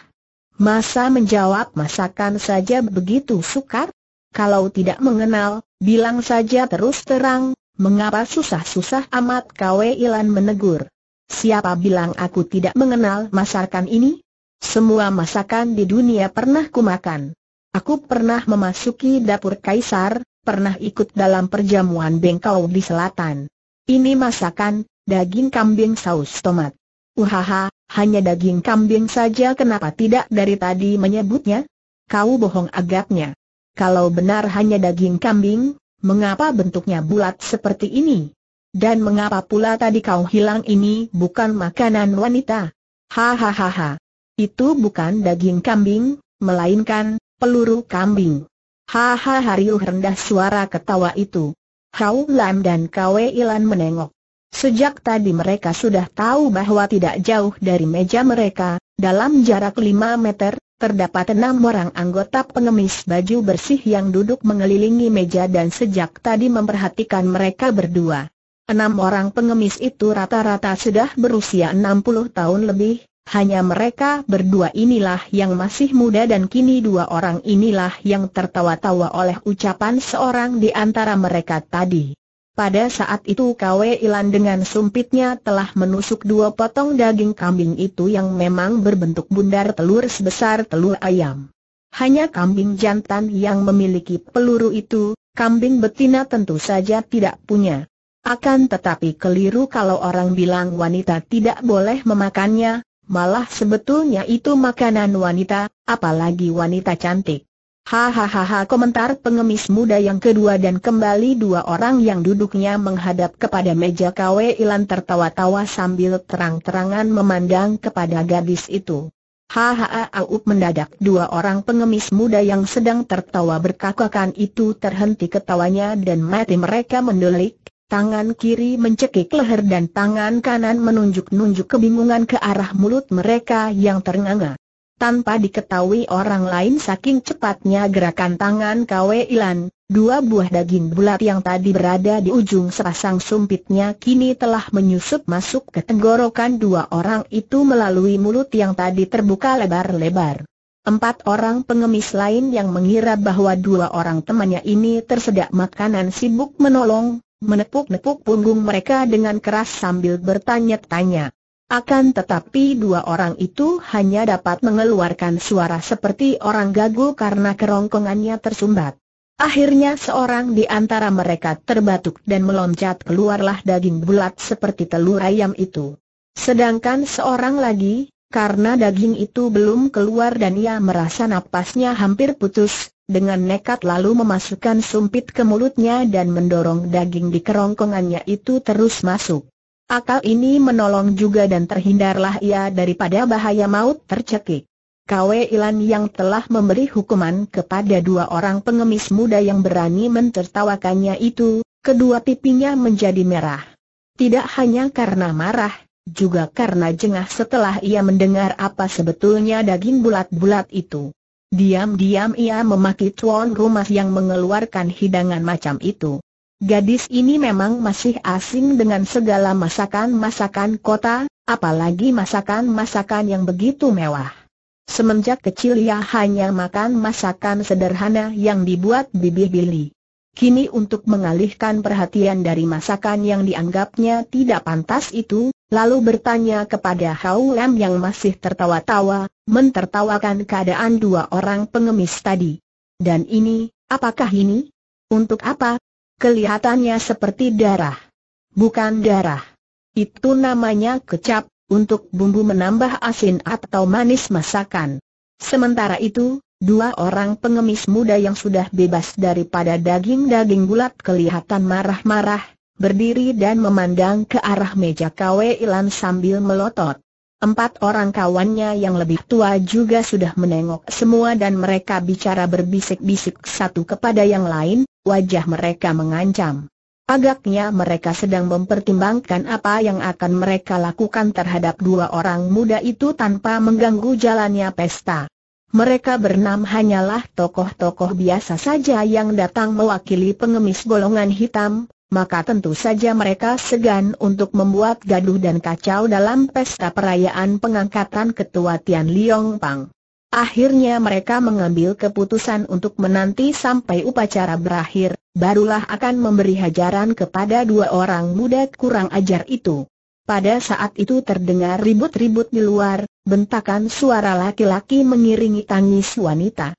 Masa menjawab masakan saja begitu sukar? Kalau tidak mengenal, bilang saja terus terang, mengapa susah-susah amat kau Ilan menegur. Siapa bilang aku tidak mengenal masakan ini? Semua masakan di dunia pernah kumakan. Aku pernah memasuki dapur kaisar, pernah ikut dalam perjamuan bengkau di selatan. Ini masakan, daging kambing saus tomat. Uhaha, hanya daging kambing saja kenapa tidak dari tadi menyebutnya? Kau bohong agaknya. Kalau benar hanya daging kambing, mengapa bentuknya bulat seperti ini? Dan mengapa pula tadi kau hilang ini bukan makanan wanita? Hahaha. Itu bukan daging kambing, melainkan peluru kambing. Hahaha riuh rendah suara ketawa itu. Hau Lam dan Kwe Ilan menengok. Sejak tadi mereka sudah tahu bahwa tidak jauh dari meja mereka, dalam jarak lima meter, Terdapat enam orang anggota pengemis baju bersih yang duduk mengelilingi meja dan sejak tadi memperhatikan mereka berdua. Enam orang pengemis itu rata-rata sudah berusia enam puluh tahun lebih, hanya mereka berdua inilah yang masih muda dan kini dua orang inilah yang tertawa-tawa oleh ucapan seorang di antara mereka tadi. Pada saat itu Kwe Ilan dengan sumpitnya telah menusuk dua potong daging kambing itu yang memang berbentuk bundar telur sebesar telur ayam. Hanya kambing jantan yang memiliki peluru itu, kambing betina tentu saja tidak punya. Akan tetapi keliru kalau orang bilang wanita tidak boleh memakannya, Malah sebetulnya itu makanan wanita, apalagi wanita cantik. Hahaha komentar pengemis muda yang kedua dan kembali dua orang yang duduknya menghadap kepada meja KW Ilan tertawa-tawa sambil terang-terangan memandang kepada gadis itu. Hahaha auk mendadak dua orang pengemis muda yang sedang tertawa berkakakan itu terhenti ketawanya dan mati mereka mendelik, Tangan kiri mencekik leher dan tangan kanan menunjuk-nunjuk kebingungan ke arah mulut mereka yang ternganga. Tanpa diketahui orang lain saking cepatnya gerakan tangan Kwe Ilan, dua buah daging bulat yang tadi berada di ujung sepasang sumpitnya kini telah menyusup masuk ke tenggorokan dua orang itu melalui mulut yang tadi terbuka lebar-lebar. Empat orang pengemis lain yang mengira bahwa dua orang temannya ini tersedak makanan sibuk menolong, menepuk-nepuk punggung mereka dengan keras sambil bertanya-tanya. Akan tetapi dua orang itu hanya dapat mengeluarkan suara seperti orang gagu karena kerongkongannya tersumbat. Akhirnya seorang di antara mereka terbatuk dan meloncat keluarlah daging bulat seperti telur ayam itu. Sedangkan seorang lagi, karena daging itu belum keluar dan ia merasa napasnya hampir putus, dengan nekat lalu memasukkan sumpit ke mulutnya dan mendorong daging di kerongkongannya itu terus masuk. Akal ini menolong juga dan terhindarlah ia daripada bahaya maut tercekik. Kwe Ilan yang telah memberi hukuman kepada dua orang pengemis muda yang berani mentertawakannya itu, kedua pipinya menjadi merah. Tidak hanya karena marah, juga karena jengah setelah ia mendengar apa sebetulnya daging bulat-bulat itu. Diam-diam ia memaki tuan rumah yang mengeluarkan hidangan macam itu. Gadis ini memang masih asing dengan segala masakan-masakan kota, apalagi masakan-masakan yang begitu mewah. Semenjak kecil ia hanya makan masakan sederhana yang dibuat bibi Billy. Kini untuk mengalihkan perhatian dari masakan yang dianggapnya tidak pantas itu, lalu bertanya kepada Hau Lam yang masih tertawa-tawa, mentertawakan keadaan dua orang pengemis tadi. Dan ini, apakah ini? Untuk apa? Kelihatannya seperti darah. Bukan darah. Itu namanya kecap, untuk bumbu menambah asin atau manis masakan. Sementara itu, dua orang pengemis muda yang sudah bebas daripada daging-daging bulat kelihatan marah-marah, berdiri dan memandang ke arah meja KW Ilan sambil melotot. Empat orang kawannya yang lebih tua juga sudah menengok semua dan mereka bicara berbisik-bisik satu kepada yang lain, wajah mereka mengancam. Agaknya mereka sedang mempertimbangkan apa yang akan mereka lakukan terhadap dua orang muda itu tanpa mengganggu jalannya pesta. Mereka bernam hanyalah tokoh-tokoh biasa saja yang datang mewakili pengemis golongan hitam, maka tentu saja mereka segan untuk membuat gaduh dan kacau dalam pesta perayaan pengangkatan ketua Tian Liong Pang. Akhirnya mereka mengambil keputusan untuk menanti sampai upacara berakhir, barulah akan memberi hajaran kepada dua orang muda kurang ajar itu. Pada saat itu terdengar ribut-ribut di luar, bentakan suara laki-laki mengiringi tangis wanita.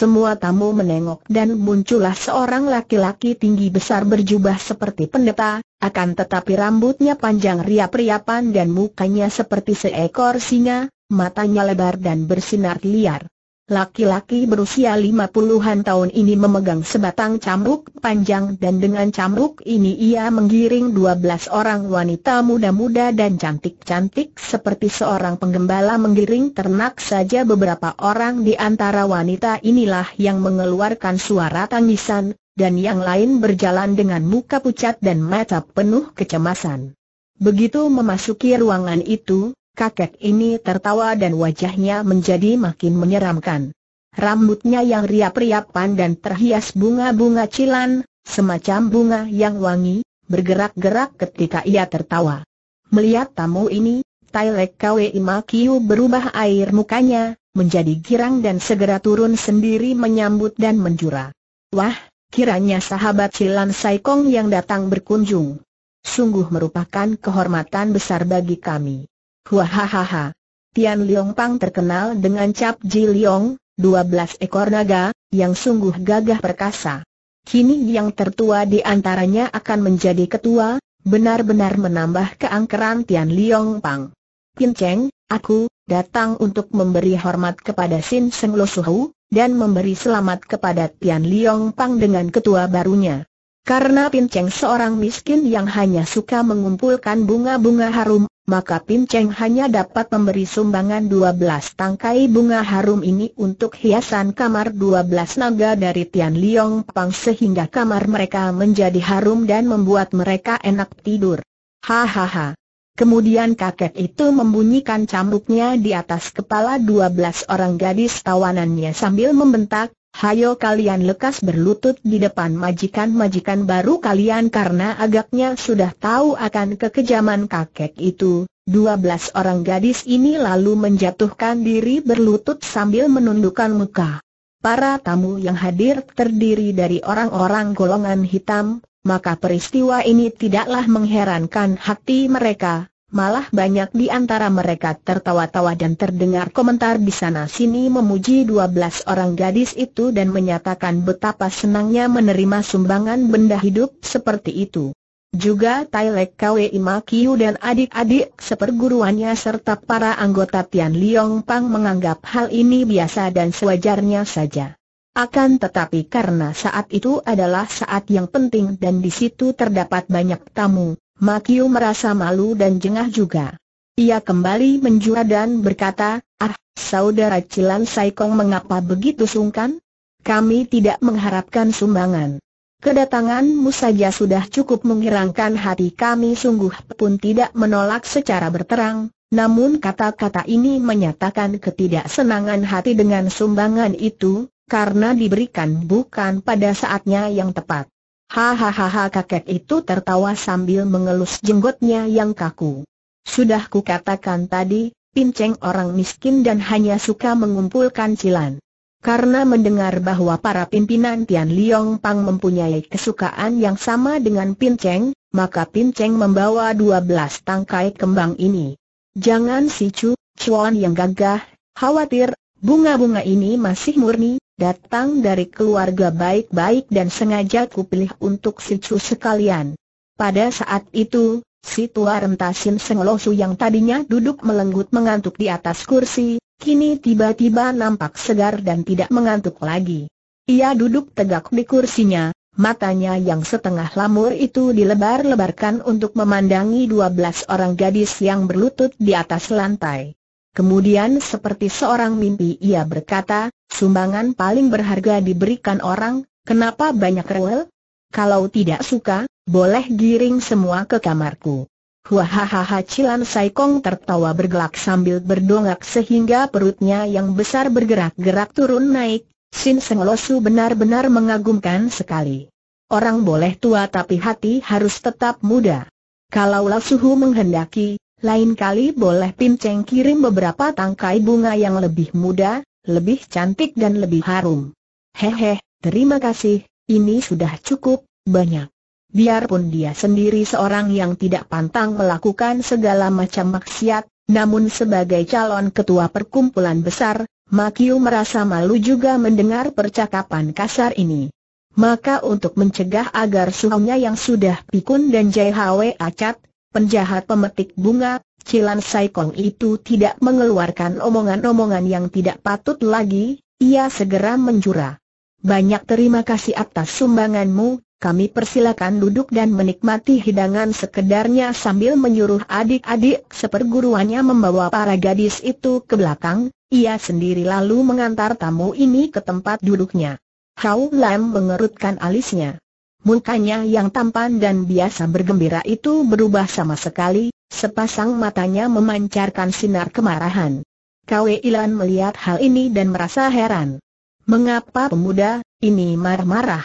Semua tamu menengok dan muncullah seorang laki-laki tinggi besar berjubah seperti pendeta, akan tetapi rambutnya panjang riap-riapan dan mukanya seperti seekor singa, matanya lebar dan bersinar liar. Laki-laki berusia lima puluhan tahun ini memegang sebatang cambuk panjang dan dengan cambuk ini ia menggiring dua belas orang wanita muda-muda dan cantik-cantik seperti seorang penggembala menggiring ternak saja beberapa orang di antara wanita inilah yang mengeluarkan suara tangisan, dan yang lain berjalan dengan muka pucat dan mata penuh kecemasan. Begitu memasuki ruangan itu, kakek ini tertawa dan wajahnya menjadi makin menyeramkan. Rambutnya yang riap-riapan dan terhias bunga-bunga cilan, semacam bunga yang wangi, bergerak-gerak ketika ia tertawa. Melihat tamu ini, Tailek Kwe Imakiu berubah air mukanya, menjadi girang dan segera turun sendiri menyambut dan menjura. Wah, kiranya sahabat Cilan Saikong yang datang berkunjung. Sungguh merupakan kehormatan besar bagi kami. Huahahaha. Tian Liong Pang terkenal dengan Cap Ji Liong, 12 ekor naga, yang sungguh gagah perkasa. Kini yang tertua di antaranya akan menjadi ketua, benar-benar menambah keangkeran Tian Liong Pang. Pin Cheng, aku, datang untuk memberi hormat kepada Sin Seng Lo Suhu, dan memberi selamat kepada Tian Liong Pang dengan ketua barunya. Karena Pinceng seorang miskin yang hanya suka mengumpulkan bunga-bunga harum, maka Pinceng hanya dapat memberi sumbangan 12 tangkai bunga harum ini untuk hiasan kamar 12 naga dari Tian Liong Pang sehingga kamar mereka menjadi harum dan membuat mereka enak tidur. Hahaha. Kemudian kakek itu membunyikan cambuknya di atas kepala 12 orang gadis tawanannya sambil membentak, Hayo kalian lekas berlutut di depan majikan-majikan baru kalian karena agaknya sudah tahu akan kekejaman kakek itu. Dua orang gadis ini lalu menjatuhkan diri berlutut sambil menundukkan muka. Para tamu yang hadir terdiri dari orang-orang golongan hitam, maka peristiwa ini tidaklah mengherankan hati mereka, Malah banyak di antara mereka tertawa-tawa dan terdengar komentar di sana-sini memuji 12 orang gadis itu dan menyatakan betapa senangnya menerima sumbangan benda hidup seperti itu. Juga Tailek Kwe Imakiu dan adik-adik seperguruannya serta para anggota Tian Liong Pang menganggap hal ini biasa dan sewajarnya saja. Akan tetapi karena saat itu adalah saat yang penting dan di situ terdapat banyak tamu, Makiu merasa malu dan jengah juga. Ia kembali menjual dan berkata, Ah, saudara Cilan Saikong mengapa begitu sungkan? Kami tidak mengharapkan sumbangan. Kedatanganmu saja sudah cukup menghirangkan hati kami sungguh pun tidak menolak secara berterang, namun kata-kata ini menyatakan ketidaksenangan hati dengan sumbangan itu, karena diberikan bukan pada saatnya yang tepat. Hahaha kakek itu tertawa sambil mengelus jenggotnya yang kaku. Sudah ku katakan tadi, pinceng orang miskin dan hanya suka mengumpulkan cilan. Karena mendengar bahwa para pimpinan Tian Liong Pang mempunyai kesukaan yang sama dengan Pinceng, maka Pinceng membawa 12 tangkai kembang ini. Jangan si Chu Chuan yang gagah, khawatir Bunga-bunga ini masih murni, datang dari keluarga baik-baik dan sengaja kupilih untuk si Chu sekalian. Pada saat itu, si tua rentasin Senglosu yang tadinya duduk melenggut mengantuk di atas kursi, kini tiba-tiba nampak segar dan tidak mengantuk lagi. Ia duduk tegak di kursinya, matanya yang setengah lamur itu dilebar-lebarkan untuk memandangi dua belas orang gadis yang berlutut di atas lantai. Kemudian seperti seorang mimpi ia berkata, sumbangan paling berharga diberikan orang, kenapa banyak rewel? Kalau tidak suka, boleh giring semua ke kamarku. Hahaha Cilan Saikong tertawa bergelak sambil berdongak sehingga perutnya yang besar bergerak-gerak turun naik. Sin Seng Losu benar-benar mengagumkan sekali. Orang boleh tua tapi hati harus tetap muda. Kalau Lasuhu menghendaki, lain kali boleh pinceng kirim beberapa tangkai bunga yang lebih muda, lebih cantik dan lebih harum. Hehe, terima kasih, ini sudah cukup, banyak. Biarpun dia sendiri seorang yang tidak pantang melakukan segala macam maksiat, namun sebagai calon ketua perkumpulan besar, Makiu merasa malu juga mendengar percakapan kasar ini. Maka untuk mencegah agar suhunya yang sudah pikun dan JHW acat, penjahat pemetik bunga, Cilan Saikong itu tidak mengeluarkan omongan-omongan yang tidak patut lagi, ia segera menjura. Banyak terima kasih atas sumbanganmu, kami persilakan duduk dan menikmati hidangan sekedarnya sambil menyuruh adik-adik seperguruannya membawa para gadis itu ke belakang, ia sendiri lalu mengantar tamu ini ke tempat duduknya. Hao Lam mengerutkan alisnya. Mukanya yang tampan dan biasa bergembira itu berubah sama sekali, sepasang matanya memancarkan sinar kemarahan. Kwe Ilan melihat hal ini dan merasa heran. Mengapa pemuda, ini marah-marah?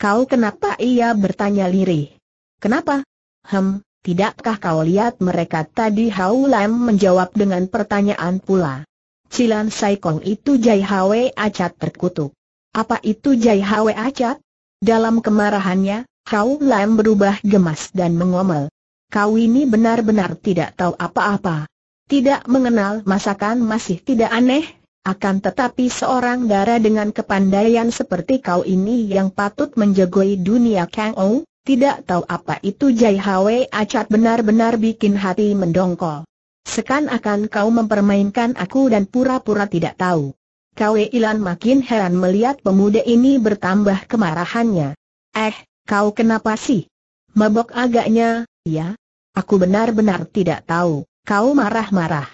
Kau kenapa ia bertanya lirih? Kenapa? Hem, tidakkah kau lihat mereka tadi Hau Lam menjawab dengan pertanyaan pula. Cilan Saikong itu Jai Hwe Acat terkutuk. Apa itu Jai Hwe Acat? Dalam kemarahannya, Kau Lam berubah gemas dan mengomel. Kau ini benar-benar tidak tahu apa-apa. Tidak mengenal masakan masih tidak aneh, akan tetapi seorang dara dengan kepandaian seperti kau ini yang patut menjagoi dunia Kang Ou, tidak tahu apa itu Jai Hwe Acat benar-benar bikin hati mendongkol. Sekan akan kau mempermainkan aku dan pura-pura tidak tahu. Kwe Ilan makin heran melihat pemuda ini bertambah kemarahannya. Eh, kau kenapa sih? Mabok agaknya, ya? Aku benar-benar tidak tahu, kau marah-marah.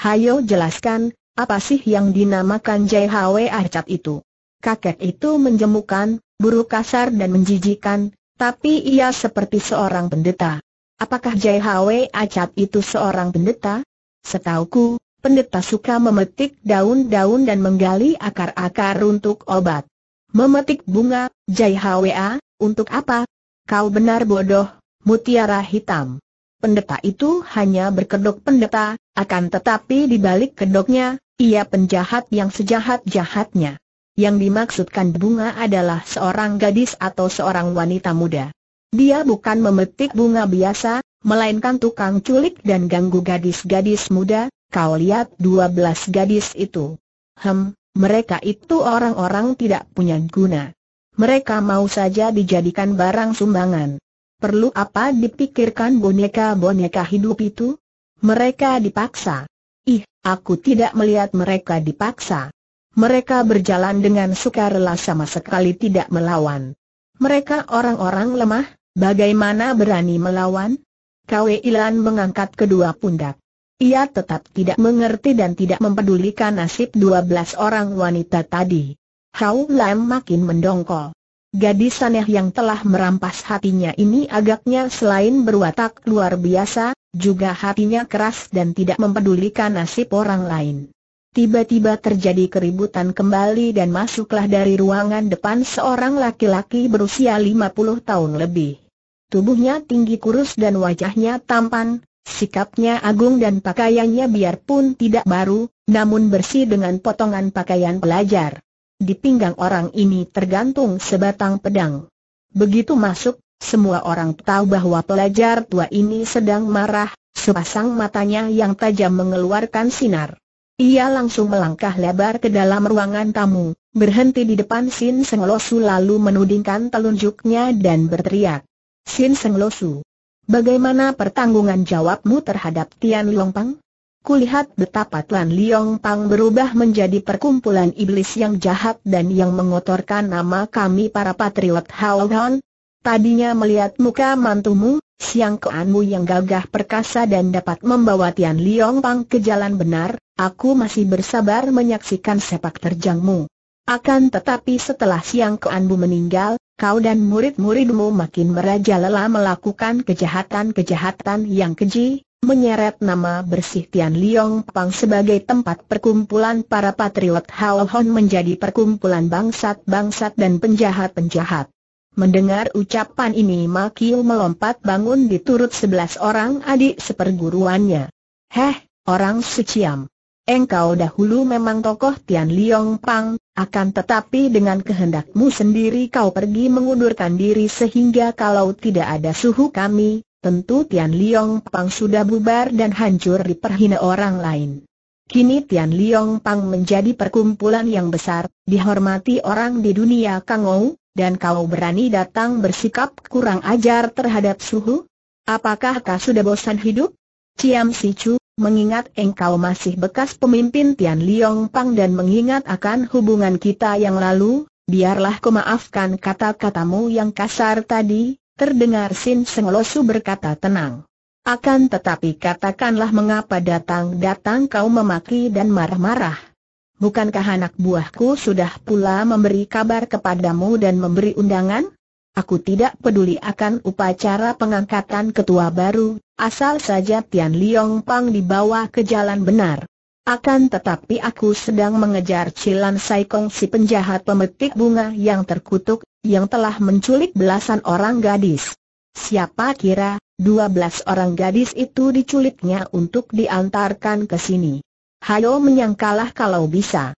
Hayo jelaskan, apa sih yang dinamakan JHW Arcat itu? Kakek itu menjemukan, buruk kasar dan menjijikan, tapi ia seperti seorang pendeta. Apakah JHW Acat itu seorang pendeta? Setauku, pendeta suka memetik daun-daun dan menggali akar-akar untuk obat. Memetik bunga, Jai Hwa, untuk apa? Kau benar bodoh, mutiara hitam. Pendeta itu hanya berkedok pendeta, akan tetapi di balik kedoknya, ia penjahat yang sejahat-jahatnya. Yang dimaksudkan bunga adalah seorang gadis atau seorang wanita muda. Dia bukan memetik bunga biasa, melainkan tukang culik dan ganggu gadis-gadis muda, Kau lihat dua belas gadis itu. Hem, mereka itu orang-orang tidak punya guna. Mereka mau saja dijadikan barang sumbangan. Perlu apa dipikirkan boneka-boneka hidup itu? Mereka dipaksa. Ih, aku tidak melihat mereka dipaksa. Mereka berjalan dengan sukarela sama sekali tidak melawan. Mereka orang-orang lemah, bagaimana berani melawan? Kwe Ilan mengangkat kedua pundak. Ia tetap tidak mengerti dan tidak mempedulikan nasib 12 orang wanita tadi. Hau Lam makin mendongkol. Gadis aneh yang telah merampas hatinya ini agaknya selain berwatak luar biasa, juga hatinya keras dan tidak mempedulikan nasib orang lain. Tiba-tiba terjadi keributan kembali dan masuklah dari ruangan depan seorang laki-laki berusia 50 tahun lebih. Tubuhnya tinggi kurus dan wajahnya tampan, Sikapnya agung dan pakaiannya biarpun tidak baru, namun bersih dengan potongan pakaian pelajar. Di pinggang orang ini tergantung sebatang pedang. Begitu masuk, semua orang tahu bahwa pelajar tua ini sedang marah, sepasang matanya yang tajam mengeluarkan sinar. Ia langsung melangkah lebar ke dalam ruangan tamu, berhenti di depan Sin Seng lalu menudingkan telunjuknya dan berteriak. Sin Seng Bagaimana pertanggungan jawabmu terhadap Tian Longpang? Kulihat betapa Tian Longpang berubah menjadi perkumpulan iblis yang jahat dan yang mengotorkan nama kami para patriot Hauhan. Tadinya melihat muka mantumu, siang keanmu yang gagah perkasa dan dapat membawa Tian Longpang ke jalan benar, aku masih bersabar menyaksikan sepak terjangmu. Akan tetapi setelah Siang keanmu meninggal, kau dan murid-muridmu makin merajalela melakukan kejahatan-kejahatan yang keji, menyeret nama bersih Tian Liong Pang sebagai tempat perkumpulan para patriot Hao Hon menjadi perkumpulan bangsat-bangsat dan penjahat-penjahat. Mendengar ucapan ini Makil melompat bangun diturut sebelas orang adik seperguruannya. Heh, orang suciam. Engkau dahulu memang tokoh Tian Liong Pang, akan tetapi dengan kehendakmu sendiri kau pergi mengundurkan diri sehingga kalau tidak ada suhu kami, tentu Tian Liong Pang sudah bubar dan hancur diperhina orang lain. Kini Tian Liong Pang menjadi perkumpulan yang besar, dihormati orang di dunia Kangou, dan kau berani datang bersikap kurang ajar terhadap suhu? Apakah kau sudah bosan hidup? Ciam Si Chu mengingat engkau masih bekas pemimpin Tian Liong Pang dan mengingat akan hubungan kita yang lalu, biarlah kemaafkan kata-katamu yang kasar tadi, terdengar Sin Losu berkata tenang. Akan tetapi katakanlah mengapa datang-datang kau memaki dan marah-marah. Bukankah anak buahku sudah pula memberi kabar kepadamu dan memberi undangan? Aku tidak peduli akan upacara pengangkatan ketua baru, asal saja Tian Liong Pang dibawa ke jalan benar. Akan tetapi aku sedang mengejar Cilan Saikong si penjahat pemetik bunga yang terkutuk, yang telah menculik belasan orang gadis. Siapa kira, 12 orang gadis itu diculiknya untuk diantarkan ke sini. Hayo menyangkalah kalau bisa.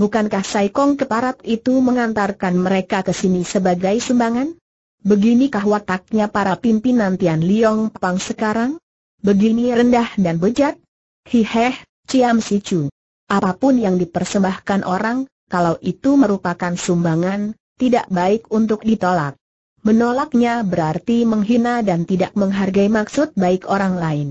Bukankah Saikong keparat itu mengantarkan mereka ke sini sebagai sumbangan? Beginikah wataknya para pimpinan Tian Liong Pang sekarang? Begini rendah dan bejat? Hiheh, Ciam Si Chu. Apapun yang dipersembahkan orang, kalau itu merupakan sumbangan, tidak baik untuk ditolak. Menolaknya berarti menghina dan tidak menghargai maksud baik orang lain.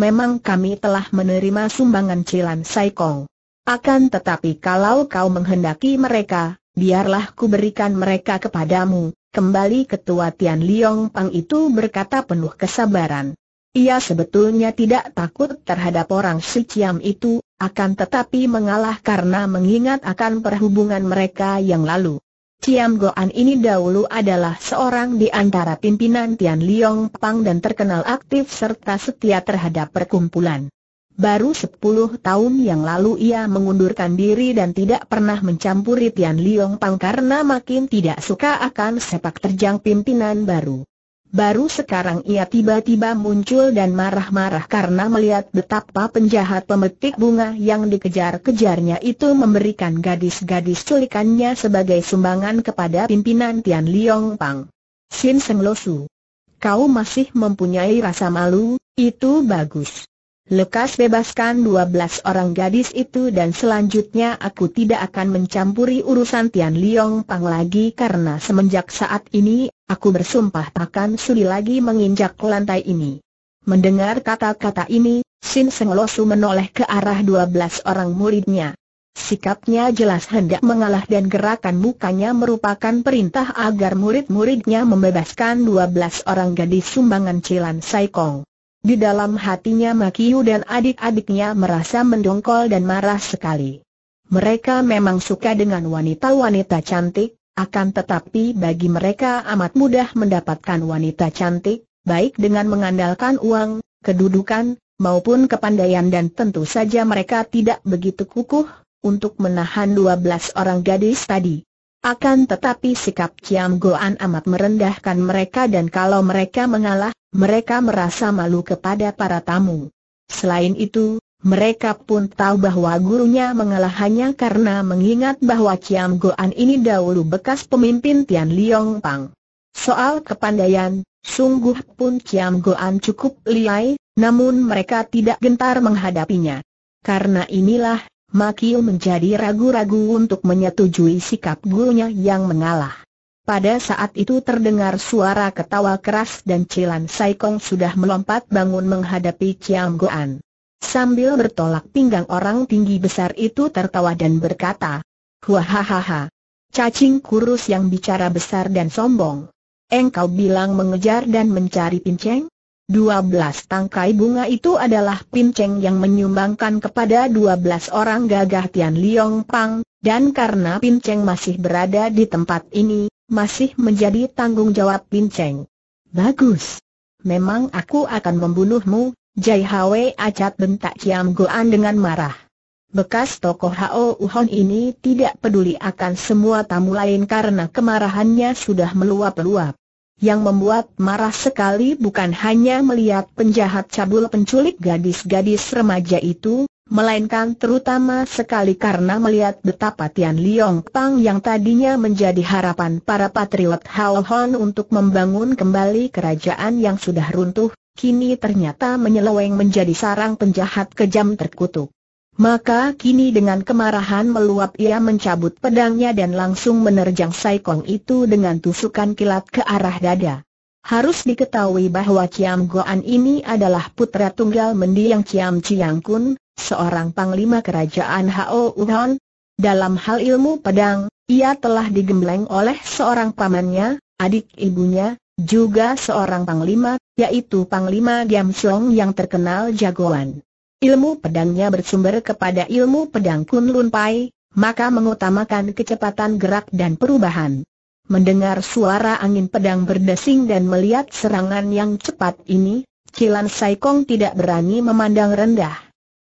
Memang kami telah menerima sumbangan Cilan Saikong. Akan tetapi kalau kau menghendaki mereka, biarlah kuberikan mereka kepadamu, kembali ketua Tian Liong Pang itu berkata penuh kesabaran. Ia sebetulnya tidak takut terhadap orang Si Ciam itu, akan tetapi mengalah karena mengingat akan perhubungan mereka yang lalu. Ciam Goan ini dahulu adalah seorang di antara pimpinan Tian Liong Pang dan terkenal aktif serta setia terhadap perkumpulan. Baru sepuluh tahun yang lalu ia mengundurkan diri dan tidak pernah mencampuri Tian Liong Pang karena makin tidak suka akan sepak terjang pimpinan baru. Baru sekarang ia tiba-tiba muncul dan marah-marah karena melihat betapa penjahat pemetik bunga yang dikejar-kejarnya itu memberikan gadis-gadis culikannya sebagai sumbangan kepada pimpinan Tian Liong Pang. Sin Seng Losu. Kau masih mempunyai rasa malu, itu bagus. Lekas bebaskan dua belas orang gadis itu dan selanjutnya aku tidak akan mencampuri urusan Tian Liong Pang lagi karena semenjak saat ini, aku bersumpah takkan sudi lagi menginjak lantai ini. Mendengar kata-kata ini, Sin Seng Losu menoleh ke arah dua belas orang muridnya. Sikapnya jelas hendak mengalah dan gerakan mukanya merupakan perintah agar murid-muridnya membebaskan dua belas orang gadis sumbangan Cilan Saikong. Di dalam hatinya Makiu dan adik-adiknya merasa mendongkol dan marah sekali. Mereka memang suka dengan wanita-wanita cantik, akan tetapi bagi mereka amat mudah mendapatkan wanita cantik, baik dengan mengandalkan uang, kedudukan, maupun kepandaian dan tentu saja mereka tidak begitu kukuh untuk menahan 12 orang gadis tadi. Akan tetapi sikap Chiam Goan amat merendahkan mereka dan kalau mereka mengalah, mereka merasa malu kepada para tamu. Selain itu, mereka pun tahu bahwa gurunya mengalah hanya karena mengingat bahwa Chiam Goan ini dahulu bekas pemimpin Tian Liong Pang. Soal kepandaian, sungguh pun Chiam Goan cukup liai, namun mereka tidak gentar menghadapinya. Karena inilah, Makil menjadi ragu-ragu untuk menyetujui sikap gurunya yang mengalah. Pada saat itu terdengar suara ketawa keras dan Cilan Saikong sudah melompat bangun menghadapi Chiam Goan. Sambil bertolak pinggang orang tinggi besar itu tertawa dan berkata, Wahahaha, cacing kurus yang bicara besar dan sombong. Engkau bilang mengejar dan mencari pinceng? 12 tangkai bunga itu adalah pinceng yang menyumbangkan kepada 12 orang gagah Tian Liong Pang, dan karena pinceng masih berada di tempat ini, masih menjadi tanggung jawab pinceng. Bagus. Memang aku akan membunuhmu, Jai Hwe Acat bentak Kiam Goan dengan marah. Bekas tokoh Hao Uhon ini tidak peduli akan semua tamu lain karena kemarahannya sudah meluap-luap. Yang membuat marah sekali bukan hanya melihat penjahat cabul penculik gadis-gadis remaja itu, melainkan terutama sekali karena melihat betapa Tian Liong Pang yang tadinya menjadi harapan para patriot Hao Hon untuk membangun kembali kerajaan yang sudah runtuh, kini ternyata menyeleweng menjadi sarang penjahat kejam terkutuk. Maka kini dengan kemarahan meluap ia mencabut pedangnya dan langsung menerjang Saikong itu dengan tusukan kilat ke arah dada. Harus diketahui bahwa Ciam Goan ini adalah putra tunggal mendiang Ciam Chiang Kun, seorang panglima kerajaan Hao Uhon. Dalam hal ilmu pedang, ia telah digembleng oleh seorang pamannya, adik ibunya, juga seorang panglima, yaitu Panglima Giam Song yang terkenal jagoan. Ilmu pedangnya bersumber kepada ilmu pedang Kunlun Pai, maka mengutamakan kecepatan gerak dan perubahan. Mendengar suara angin pedang berdesing dan melihat serangan yang cepat ini, Cilan Saikong tidak berani memandang rendah.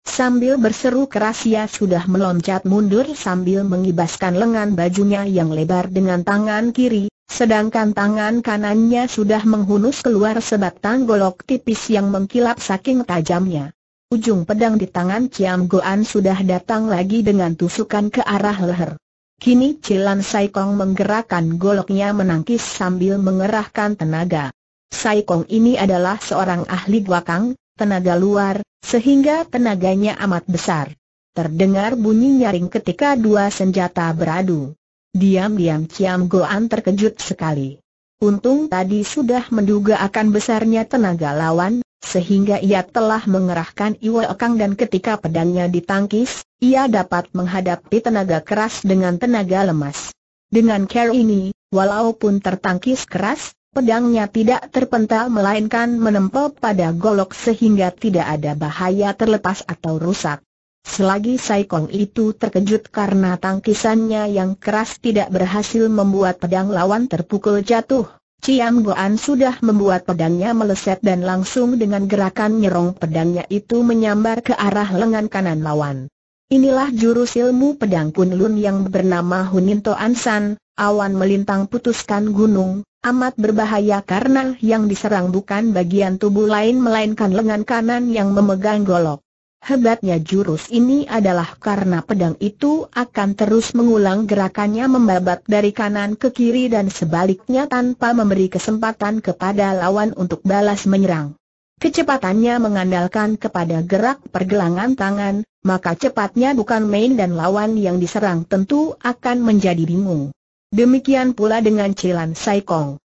Sambil berseru keras ia sudah meloncat mundur sambil mengibaskan lengan bajunya yang lebar dengan tangan kiri, sedangkan tangan kanannya sudah menghunus keluar sebatang golok tipis yang mengkilap saking tajamnya. Ujung pedang di tangan Ciam Goan sudah datang lagi dengan tusukan ke arah leher. Kini Cilan Saikong menggerakkan goloknya menangkis sambil mengerahkan tenaga. Saikong ini adalah seorang ahli guakang, tenaga luar, sehingga tenaganya amat besar. Terdengar bunyi nyaring ketika dua senjata beradu. Diam-diam Ciam Goan terkejut sekali. Untung tadi sudah menduga akan besarnya tenaga lawan, sehingga ia telah mengerahkan Iwa Ekang dan ketika pedangnya ditangkis, ia dapat menghadapi tenaga keras dengan tenaga lemas. Dengan cara ini, walaupun tertangkis keras, pedangnya tidak terpental melainkan menempel pada golok sehingga tidak ada bahaya terlepas atau rusak. Selagi Saikong itu terkejut karena tangkisannya yang keras tidak berhasil membuat pedang lawan terpukul jatuh, Ciam Goan sudah membuat pedangnya meleset dan langsung dengan gerakan nyerong pedangnya itu menyambar ke arah lengan kanan lawan. Inilah jurus ilmu pedang Kunlun yang bernama Huninto Ansan, awan melintang putuskan gunung, amat berbahaya karena yang diserang bukan bagian tubuh lain melainkan lengan kanan yang memegang golok. Hebatnya jurus ini adalah karena pedang itu akan terus mengulang gerakannya membabat dari kanan ke kiri dan sebaliknya tanpa memberi kesempatan kepada lawan untuk balas menyerang. Kecepatannya mengandalkan kepada gerak pergelangan tangan, maka cepatnya bukan main dan lawan yang diserang tentu akan menjadi bingung. Demikian pula dengan Cilan Saikong.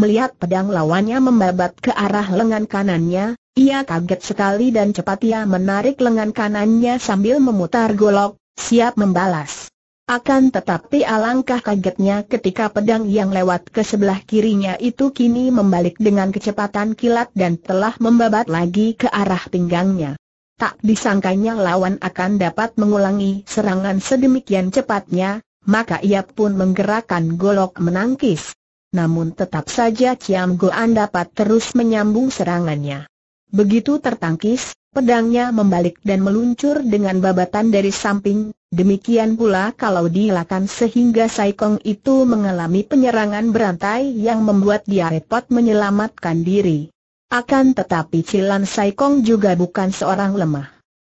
Melihat pedang lawannya membabat ke arah lengan kanannya, ia kaget sekali dan cepat ia menarik lengan kanannya sambil memutar golok, siap membalas. Akan tetapi alangkah kagetnya ketika pedang yang lewat ke sebelah kirinya itu kini membalik dengan kecepatan kilat dan telah membabat lagi ke arah pinggangnya. Tak disangkanya lawan akan dapat mengulangi serangan sedemikian cepatnya, maka ia pun menggerakkan golok menangkis. Namun tetap saja Chiam Goan dapat terus menyambung serangannya. Begitu tertangkis, pedangnya membalik dan meluncur dengan babatan dari samping, demikian pula kalau dilakukan sehingga Sai Kong itu mengalami penyerangan berantai yang membuat dia repot menyelamatkan diri. Akan tetapi Cilan Sai Kong juga bukan seorang lemah.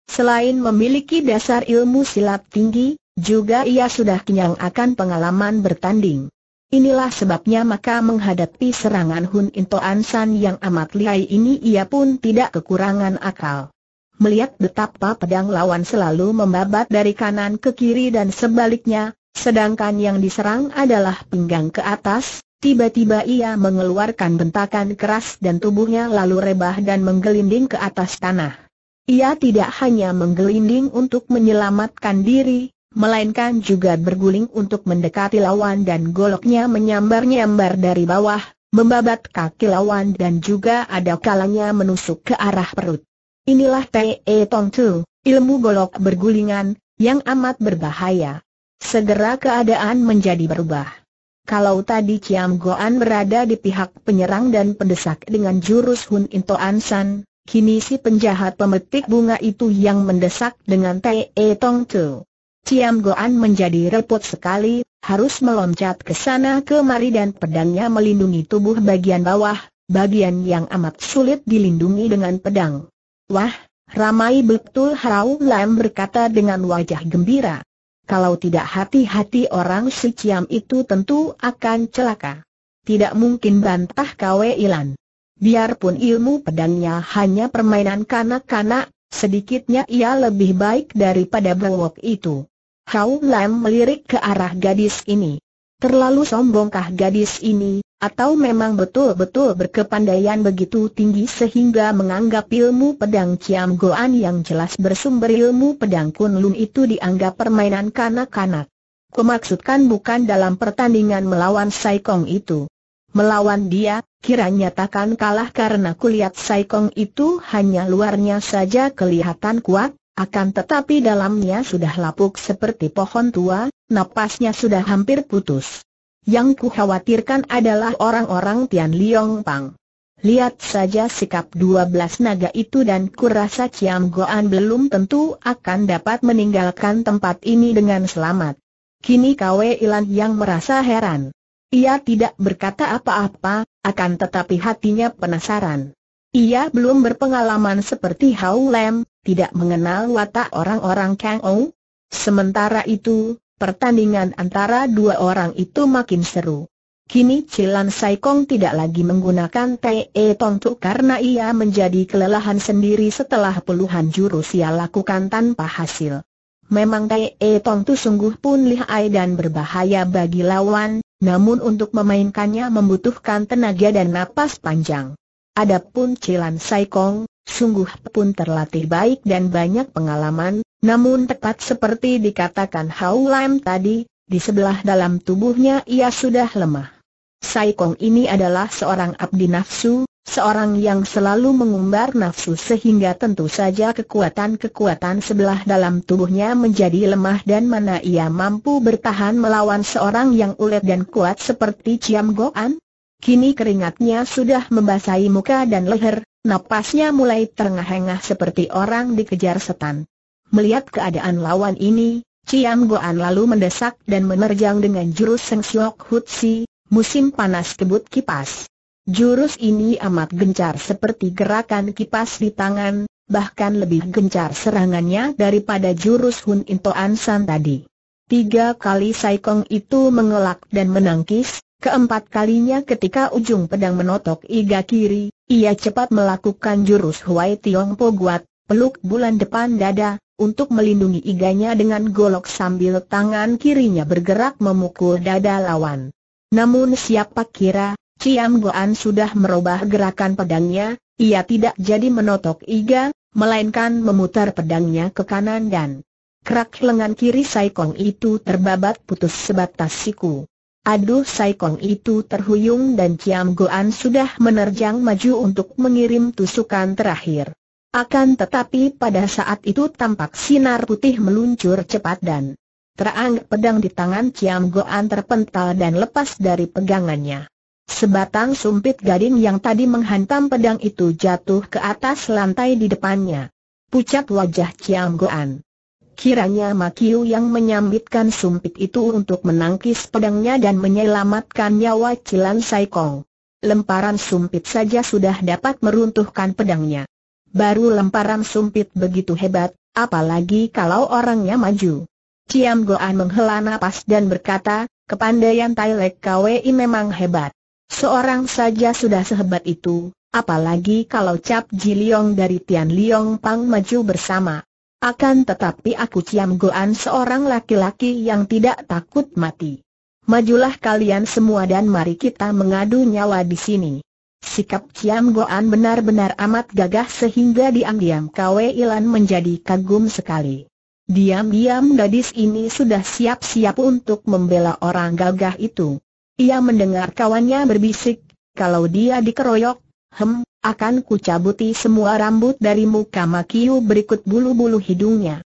Selain memiliki dasar ilmu silat tinggi, juga ia sudah kenyang akan pengalaman bertanding. Inilah sebabnya maka menghadapi serangan Hun Into Ansan yang amat lihai ini ia pun tidak kekurangan akal. Melihat betapa pedang lawan selalu membabat dari kanan ke kiri dan sebaliknya, sedangkan yang diserang adalah pinggang ke atas, tiba-tiba ia mengeluarkan bentakan keras dan tubuhnya lalu rebah dan menggelinding ke atas tanah. Ia tidak hanya menggelinding untuk menyelamatkan diri, melainkan juga berguling untuk mendekati lawan dan goloknya menyambar-nyambar dari bawah, membabat kaki lawan dan juga ada kalanya menusuk ke arah perut. Inilah Te e Tong Tu, ilmu golok bergulingan, yang amat berbahaya. Segera keadaan menjadi berubah. Kalau tadi Ciam Goan berada di pihak penyerang dan pendesak dengan jurus Hun Into Ansan, kini si penjahat pemetik bunga itu yang mendesak dengan Te e Tong Tu. Ciam Goan menjadi repot sekali, harus meloncat ke sana kemari dan pedangnya melindungi tubuh bagian bawah, bagian yang amat sulit dilindungi dengan pedang. Wah, ramai betul Harau Lam berkata dengan wajah gembira. Kalau tidak hati-hati orang si Ciam itu tentu akan celaka. Tidak mungkin bantah Kwe Ilan. Biarpun ilmu pedangnya hanya permainan kanak-kanak, sedikitnya ia lebih baik daripada Bowok itu. Kau lem melirik ke arah gadis ini. Terlalu sombongkah gadis ini, atau memang betul-betul berkepandaian begitu tinggi sehingga menganggap ilmu pedang Ciam Goan yang jelas bersumber ilmu pedang Kunlun itu dianggap permainan kanak-kanak. Kumaksudkan bukan dalam pertandingan melawan Sai Kong itu. Melawan dia, kiranya takkan kalah karena kulihat Sai Kong itu hanya luarnya saja kelihatan kuat, akan tetapi dalamnya sudah lapuk seperti pohon tua, napasnya sudah hampir putus. Yang ku khawatirkan adalah orang-orang Tian Liong Pang. Lihat saja sikap dua belas naga itu dan kurasa Ciam Goan belum tentu akan dapat meninggalkan tempat ini dengan selamat. Kini Kwe Ilan yang merasa heran. Ia tidak berkata apa-apa, akan tetapi hatinya penasaran. Ia belum berpengalaman seperti Hau Lem, tidak mengenal watak orang-orang Kang Ou. Sementara itu, pertandingan antara dua orang itu makin seru. Kini Cilan Kong tidak lagi menggunakan Te e Tongtu karena ia menjadi kelelahan sendiri setelah puluhan jurus ia lakukan tanpa hasil. Memang Te e Tongtu sungguh pun lihai dan berbahaya bagi lawan, namun untuk memainkannya membutuhkan tenaga dan napas panjang. Adapun Cilan Kong sungguh pun terlatih baik dan banyak pengalaman, namun tepat seperti dikatakan Hau Lam tadi, di sebelah dalam tubuhnya ia sudah lemah. Sai Kong ini adalah seorang abdi nafsu, seorang yang selalu mengumbar nafsu sehingga tentu saja kekuatan-kekuatan sebelah dalam tubuhnya menjadi lemah dan mana ia mampu bertahan melawan seorang yang ulet dan kuat seperti Chiam Goan? Kini keringatnya sudah membasahi muka dan leher, napasnya mulai terengah-engah seperti orang dikejar setan. Melihat keadaan lawan ini, Ciam Goan lalu mendesak dan menerjang dengan jurus Seng Siok Hutsi, musim panas kebut kipas. Jurus ini amat gencar seperti gerakan kipas di tangan, bahkan lebih gencar serangannya daripada jurus Hun Intoan San tadi. Tiga kali Saikong itu mengelak dan menangkis, Keempat kalinya ketika ujung pedang menotok iga kiri, ia cepat melakukan jurus Huai Tiong Po Guat, peluk bulan depan dada, untuk melindungi iganya dengan golok sambil tangan kirinya bergerak memukul dada lawan. Namun siapa kira, Ciam Goan sudah merubah gerakan pedangnya, ia tidak jadi menotok iga, melainkan memutar pedangnya ke kanan dan kerak lengan kiri Saikong itu terbabat putus sebatas siku. Aduh Saikong itu terhuyung dan Ciam Goan sudah menerjang maju untuk mengirim tusukan terakhir. Akan tetapi pada saat itu tampak sinar putih meluncur cepat dan terang pedang di tangan Ciam Goan terpental dan lepas dari pegangannya. Sebatang sumpit gading yang tadi menghantam pedang itu jatuh ke atas lantai di depannya. Pucat wajah Ciam Goan. Kiranya Makiu yang menyambitkan sumpit itu untuk menangkis pedangnya dan menyelamatkan nyawa Cilan Saikong. Lemparan sumpit saja sudah dapat meruntuhkan pedangnya. Baru lemparan sumpit begitu hebat, apalagi kalau orangnya maju. Ciam Goan menghela napas dan berkata, kepandaian Tai Lek KWI memang hebat. Seorang saja sudah sehebat itu, apalagi kalau Cap Ji Liong dari Tian Liong Pang maju bersama. Akan tetapi aku Ciam Goan seorang laki-laki yang tidak takut mati. Majulah kalian semua dan mari kita mengadu nyawa di sini. Sikap Ciam Goan benar-benar amat gagah sehingga diam-diam Kwe Ilan menjadi kagum sekali. Diam-diam gadis ini sudah siap-siap untuk membela orang gagah itu. Ia mendengar kawannya berbisik, kalau dia dikeroyok, hem, akan kucabuti semua rambut dari muka Makiu berikut bulu-bulu hidungnya.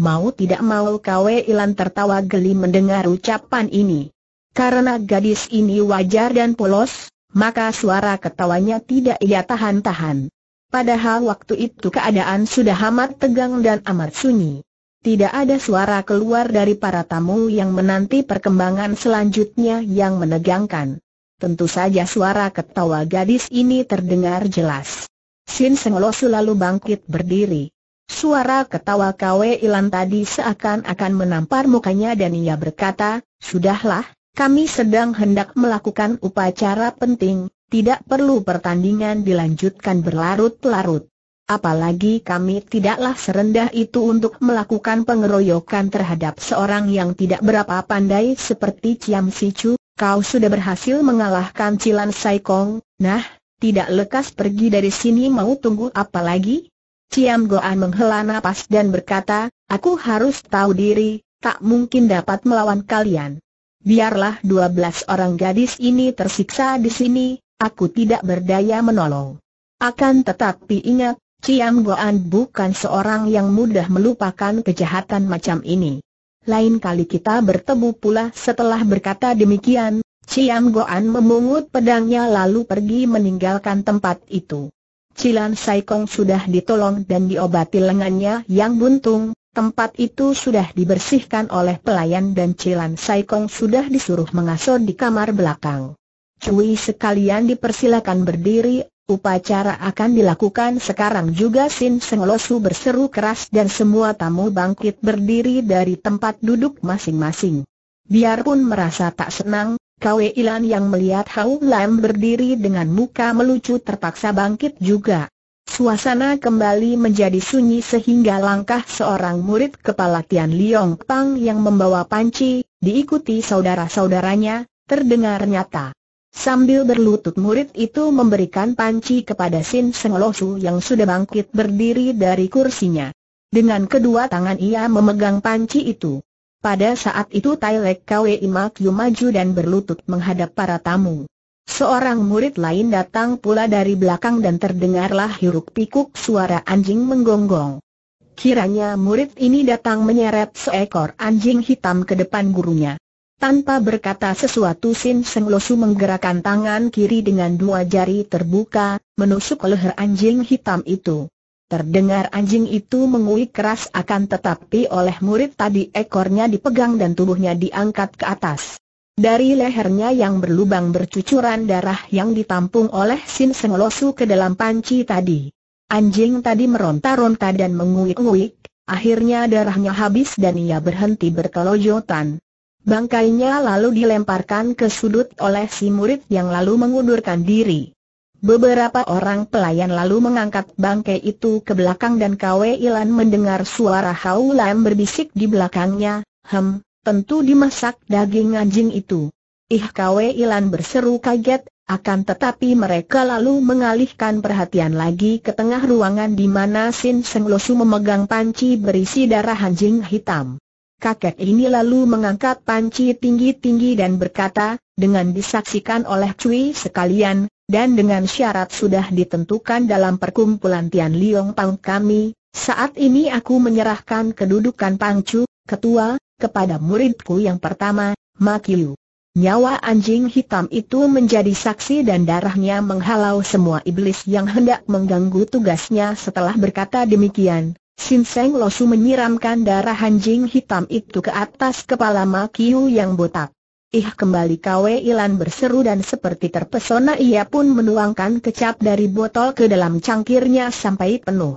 Mau tidak mau Kwe Ilan tertawa geli mendengar ucapan ini. Karena gadis ini wajar dan polos, maka suara ketawanya tidak ia tahan-tahan. Padahal waktu itu keadaan sudah amat tegang dan amat sunyi. Tidak ada suara keluar dari para tamu yang menanti perkembangan selanjutnya yang menegangkan. Tentu saja suara ketawa gadis ini terdengar jelas. Sin Senglo selalu bangkit berdiri. Suara ketawa Kwe Ilan tadi seakan-akan menampar mukanya dan ia berkata, Sudahlah, kami sedang hendak melakukan upacara penting, tidak perlu pertandingan dilanjutkan berlarut-larut. Apalagi kami tidaklah serendah itu untuk melakukan pengeroyokan terhadap seorang yang tidak berapa pandai seperti Ciam Sicu, Kau sudah berhasil mengalahkan Cilan Saikong, nah, tidak lekas pergi dari sini mau tunggu apa lagi? Ciam Goan menghela nafas dan berkata, aku harus tahu diri, tak mungkin dapat melawan kalian. Biarlah dua belas orang gadis ini tersiksa di sini, aku tidak berdaya menolong. Akan tetapi ingat, Ciam Goan bukan seorang yang mudah melupakan kejahatan macam ini lain kali kita bertemu pula setelah berkata demikian, Cian Goan memungut pedangnya lalu pergi meninggalkan tempat itu. Cilan Saikong sudah ditolong dan diobati lengannya yang buntung, tempat itu sudah dibersihkan oleh pelayan dan Cilan Saikong sudah disuruh mengasuh di kamar belakang. Cui sekalian dipersilakan berdiri Upacara akan dilakukan sekarang juga Sin Seng berseru keras dan semua tamu bangkit berdiri dari tempat duduk masing-masing. Biarpun merasa tak senang, Kwe Ilan yang melihat Hau Lam berdiri dengan muka melucu terpaksa bangkit juga. Suasana kembali menjadi sunyi sehingga langkah seorang murid kepala Tian Liong Pang yang membawa panci, diikuti saudara-saudaranya, terdengar nyata. Sambil berlutut murid itu memberikan panci kepada Sin Seng yang sudah bangkit berdiri dari kursinya. Dengan kedua tangan ia memegang panci itu. Pada saat itu Tai Lek Kwe Imakyu maju dan berlutut menghadap para tamu. Seorang murid lain datang pula dari belakang dan terdengarlah hiruk pikuk suara anjing menggonggong. Kiranya murid ini datang menyeret seekor anjing hitam ke depan gurunya. Tanpa berkata sesuatu Sin Seng Losu menggerakkan tangan kiri dengan dua jari terbuka, menusuk leher anjing hitam itu. Terdengar anjing itu menguik keras akan tetapi oleh murid tadi ekornya dipegang dan tubuhnya diangkat ke atas. Dari lehernya yang berlubang bercucuran darah yang ditampung oleh Sin Seng Losu ke dalam panci tadi. Anjing tadi meronta-ronta dan menguik-nguik, akhirnya darahnya habis dan ia berhenti berkelojotan. Bangkainya lalu dilemparkan ke sudut oleh si murid yang lalu mengundurkan diri. Beberapa orang pelayan lalu mengangkat bangkai itu ke belakang dan Kwe Ilan mendengar suara Haulam berbisik di belakangnya, Hem, tentu dimasak daging anjing itu. Ih Kwe Ilan berseru kaget, akan tetapi mereka lalu mengalihkan perhatian lagi ke tengah ruangan di mana Sin Senglosu memegang panci berisi darah anjing hitam. Kakek ini lalu mengangkat panci tinggi-tinggi dan berkata, dengan disaksikan oleh Cui sekalian, dan dengan syarat sudah ditentukan dalam perkumpulan Tian Liong Pang kami, saat ini aku menyerahkan kedudukan Pangcu, ketua, kepada muridku yang pertama, Makiu. Nyawa anjing hitam itu menjadi saksi dan darahnya menghalau semua iblis yang hendak mengganggu tugasnya setelah berkata demikian. Sin Seng Losu menyiramkan darah Hanjing hitam itu ke atas kepala Ma Kiu yang botak. Ih kembali Kwe Ilan berseru dan seperti terpesona ia pun menuangkan kecap dari botol ke dalam cangkirnya sampai penuh.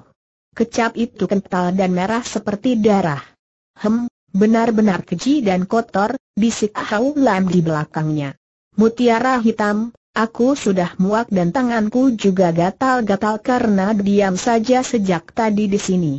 Kecap itu kental dan merah seperti darah. Hem, benar-benar keji dan kotor, bisik Hau Lam di belakangnya. Mutiara hitam, aku sudah muak dan tanganku juga gatal-gatal karena diam saja sejak tadi di sini.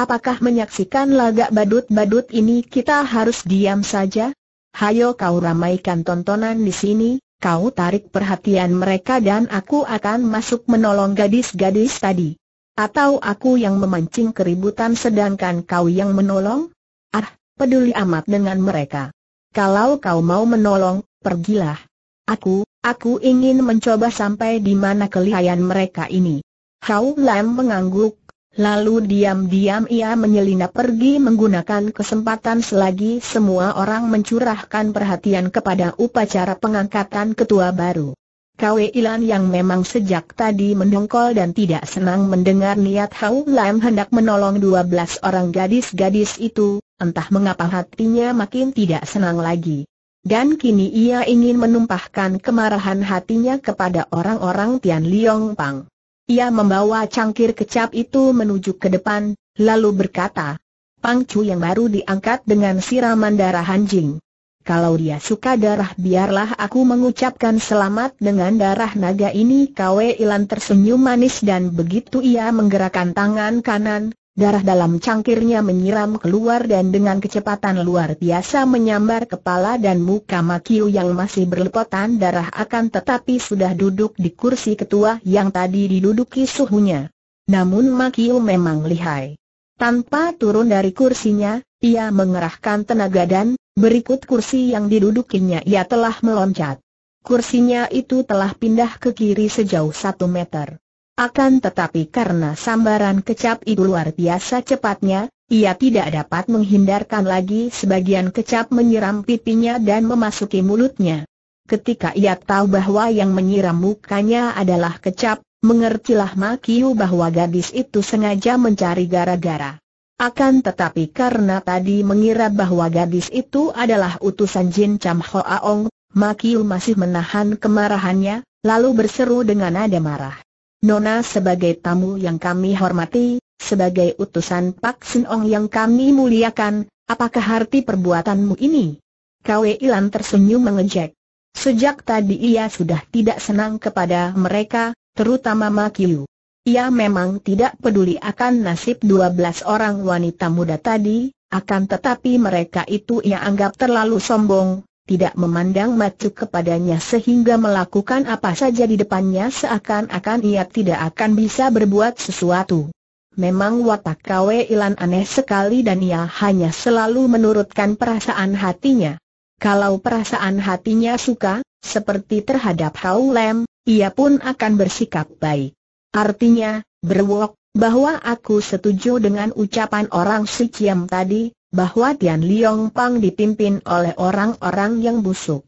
Apakah menyaksikan laga badut-badut ini kita harus diam saja? Hayo kau ramaikan tontonan di sini, kau tarik perhatian mereka dan aku akan masuk menolong gadis-gadis tadi. Atau aku yang memancing keributan sedangkan kau yang menolong? Ah, peduli amat dengan mereka. Kalau kau mau menolong, pergilah. Aku, aku ingin mencoba sampai di mana kelihayan mereka ini. Hau Lam mengangguk, Lalu diam-diam ia menyelinap pergi menggunakan kesempatan selagi semua orang mencurahkan perhatian kepada upacara pengangkatan ketua baru. Kwe Ilan yang memang sejak tadi mendongkol dan tidak senang mendengar niat Hau Lam hendak menolong dua belas orang gadis-gadis itu, entah mengapa hatinya makin tidak senang lagi. Dan kini ia ingin menumpahkan kemarahan hatinya kepada orang-orang Tian Liong Pang. Ia membawa cangkir kecap itu menuju ke depan, lalu berkata, Pangcu yang baru diangkat dengan siraman darah anjing. Kalau dia suka darah biarlah aku mengucapkan selamat dengan darah naga ini Kwe Ilan tersenyum manis dan begitu ia menggerakkan tangan kanan, Darah dalam cangkirnya menyiram keluar dan dengan kecepatan luar biasa menyambar kepala dan muka Makiu yang masih berlepotan darah akan tetapi sudah duduk di kursi ketua yang tadi diduduki suhunya. Namun Makiu memang lihai. Tanpa turun dari kursinya, ia mengerahkan tenaga dan, berikut kursi yang didudukinya ia telah meloncat. Kursinya itu telah pindah ke kiri sejauh satu meter. Akan tetapi karena sambaran kecap itu luar biasa cepatnya, ia tidak dapat menghindarkan lagi sebagian kecap menyiram pipinya dan memasuki mulutnya. Ketika ia tahu bahwa yang menyiram mukanya adalah kecap, mengertilah Makiu bahwa gadis itu sengaja mencari gara-gara. Akan tetapi karena tadi mengira bahwa gadis itu adalah utusan Jin Cham Hoa Ong, Makiu masih menahan kemarahannya, lalu berseru dengan nada marah. Nona sebagai tamu yang kami hormati, sebagai utusan Pak Sin yang kami muliakan, apakah arti perbuatanmu ini? Kwe Ilan tersenyum mengejek. Sejak tadi ia sudah tidak senang kepada mereka, terutama Makiu. Ia memang tidak peduli akan nasib dua belas orang wanita muda tadi, akan tetapi mereka itu ia anggap terlalu sombong, tidak memandang mata kepadanya sehingga melakukan apa saja di depannya seakan-akan ia tidak akan bisa berbuat sesuatu. Memang watak Kwe Ilan aneh sekali dan ia hanya selalu menurutkan perasaan hatinya. Kalau perasaan hatinya suka, seperti terhadap Hau Lem, ia pun akan bersikap baik. Artinya, berwok, bahwa aku setuju dengan ucapan orang si Ciam tadi, bahwa Tian Liong Pang dipimpin oleh orang-orang yang busuk.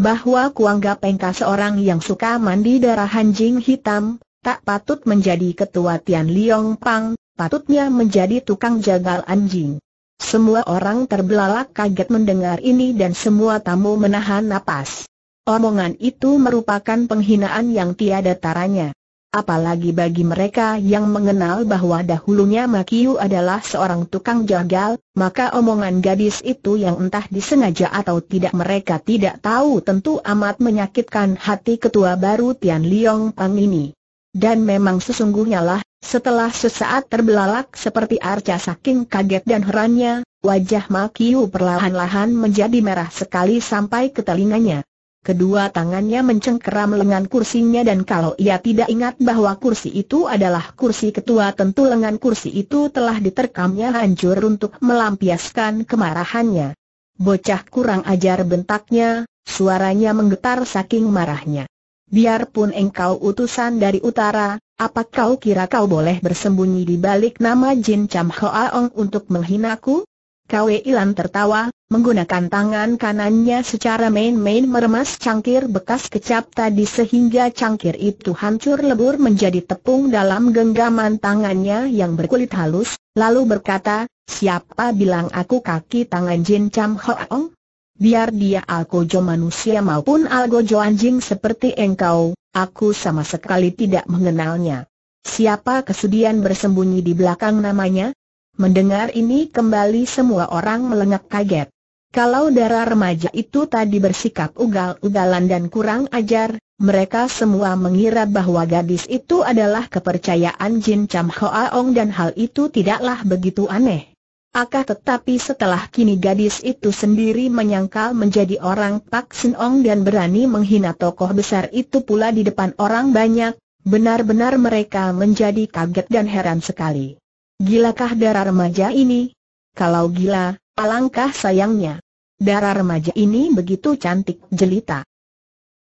Bahwa Kuangga Pengka seorang yang suka mandi darah anjing hitam, tak patut menjadi ketua Tian Liong Pang, patutnya menjadi tukang jagal anjing. Semua orang terbelalak kaget mendengar ini dan semua tamu menahan napas. Omongan itu merupakan penghinaan yang tiada taranya. Apalagi bagi mereka yang mengenal bahwa dahulunya Makiu adalah seorang tukang jagal, maka omongan gadis itu yang entah disengaja atau tidak mereka tidak tahu tentu amat menyakitkan hati ketua baru Tian Liong Pang ini. Dan memang sesungguhnya lah, setelah sesaat terbelalak seperti arca saking kaget dan herannya, wajah Makiu perlahan-lahan menjadi merah sekali sampai ke telinganya. Kedua tangannya mencengkeram lengan kursinya dan kalau ia tidak ingat bahwa kursi itu adalah kursi ketua tentu lengan kursi itu telah diterkamnya hancur untuk melampiaskan kemarahannya. Bocah kurang ajar bentaknya, suaranya menggetar saking marahnya. Biarpun engkau utusan dari utara, apa kau kira kau boleh bersembunyi di balik nama Jin Cham Hoa Ong untuk menghinaku? Kwe Ilan tertawa, Menggunakan tangan kanannya secara main-main meremas cangkir bekas kecap tadi sehingga cangkir itu hancur lebur menjadi tepung dalam genggaman tangannya yang berkulit halus, lalu berkata, Siapa bilang aku kaki tangan Jin Cham Hoong? Biar dia algojo manusia maupun algojo anjing seperti engkau, aku sama sekali tidak mengenalnya. Siapa kesudian bersembunyi di belakang namanya? Mendengar ini kembali semua orang melengak kaget. Kalau darah remaja itu tadi bersikap ugal-ugalan dan kurang ajar, mereka semua mengira bahwa gadis itu adalah kepercayaan Jin Cham Ong dan hal itu tidaklah begitu aneh. Akah tetapi setelah kini gadis itu sendiri menyangkal menjadi orang Pak Sin Ong dan berani menghina tokoh besar itu pula di depan orang banyak, benar-benar mereka menjadi kaget dan heran sekali. Gilakah darah remaja ini? Kalau gila, Alangkah sayangnya. Darah remaja ini begitu cantik jelita.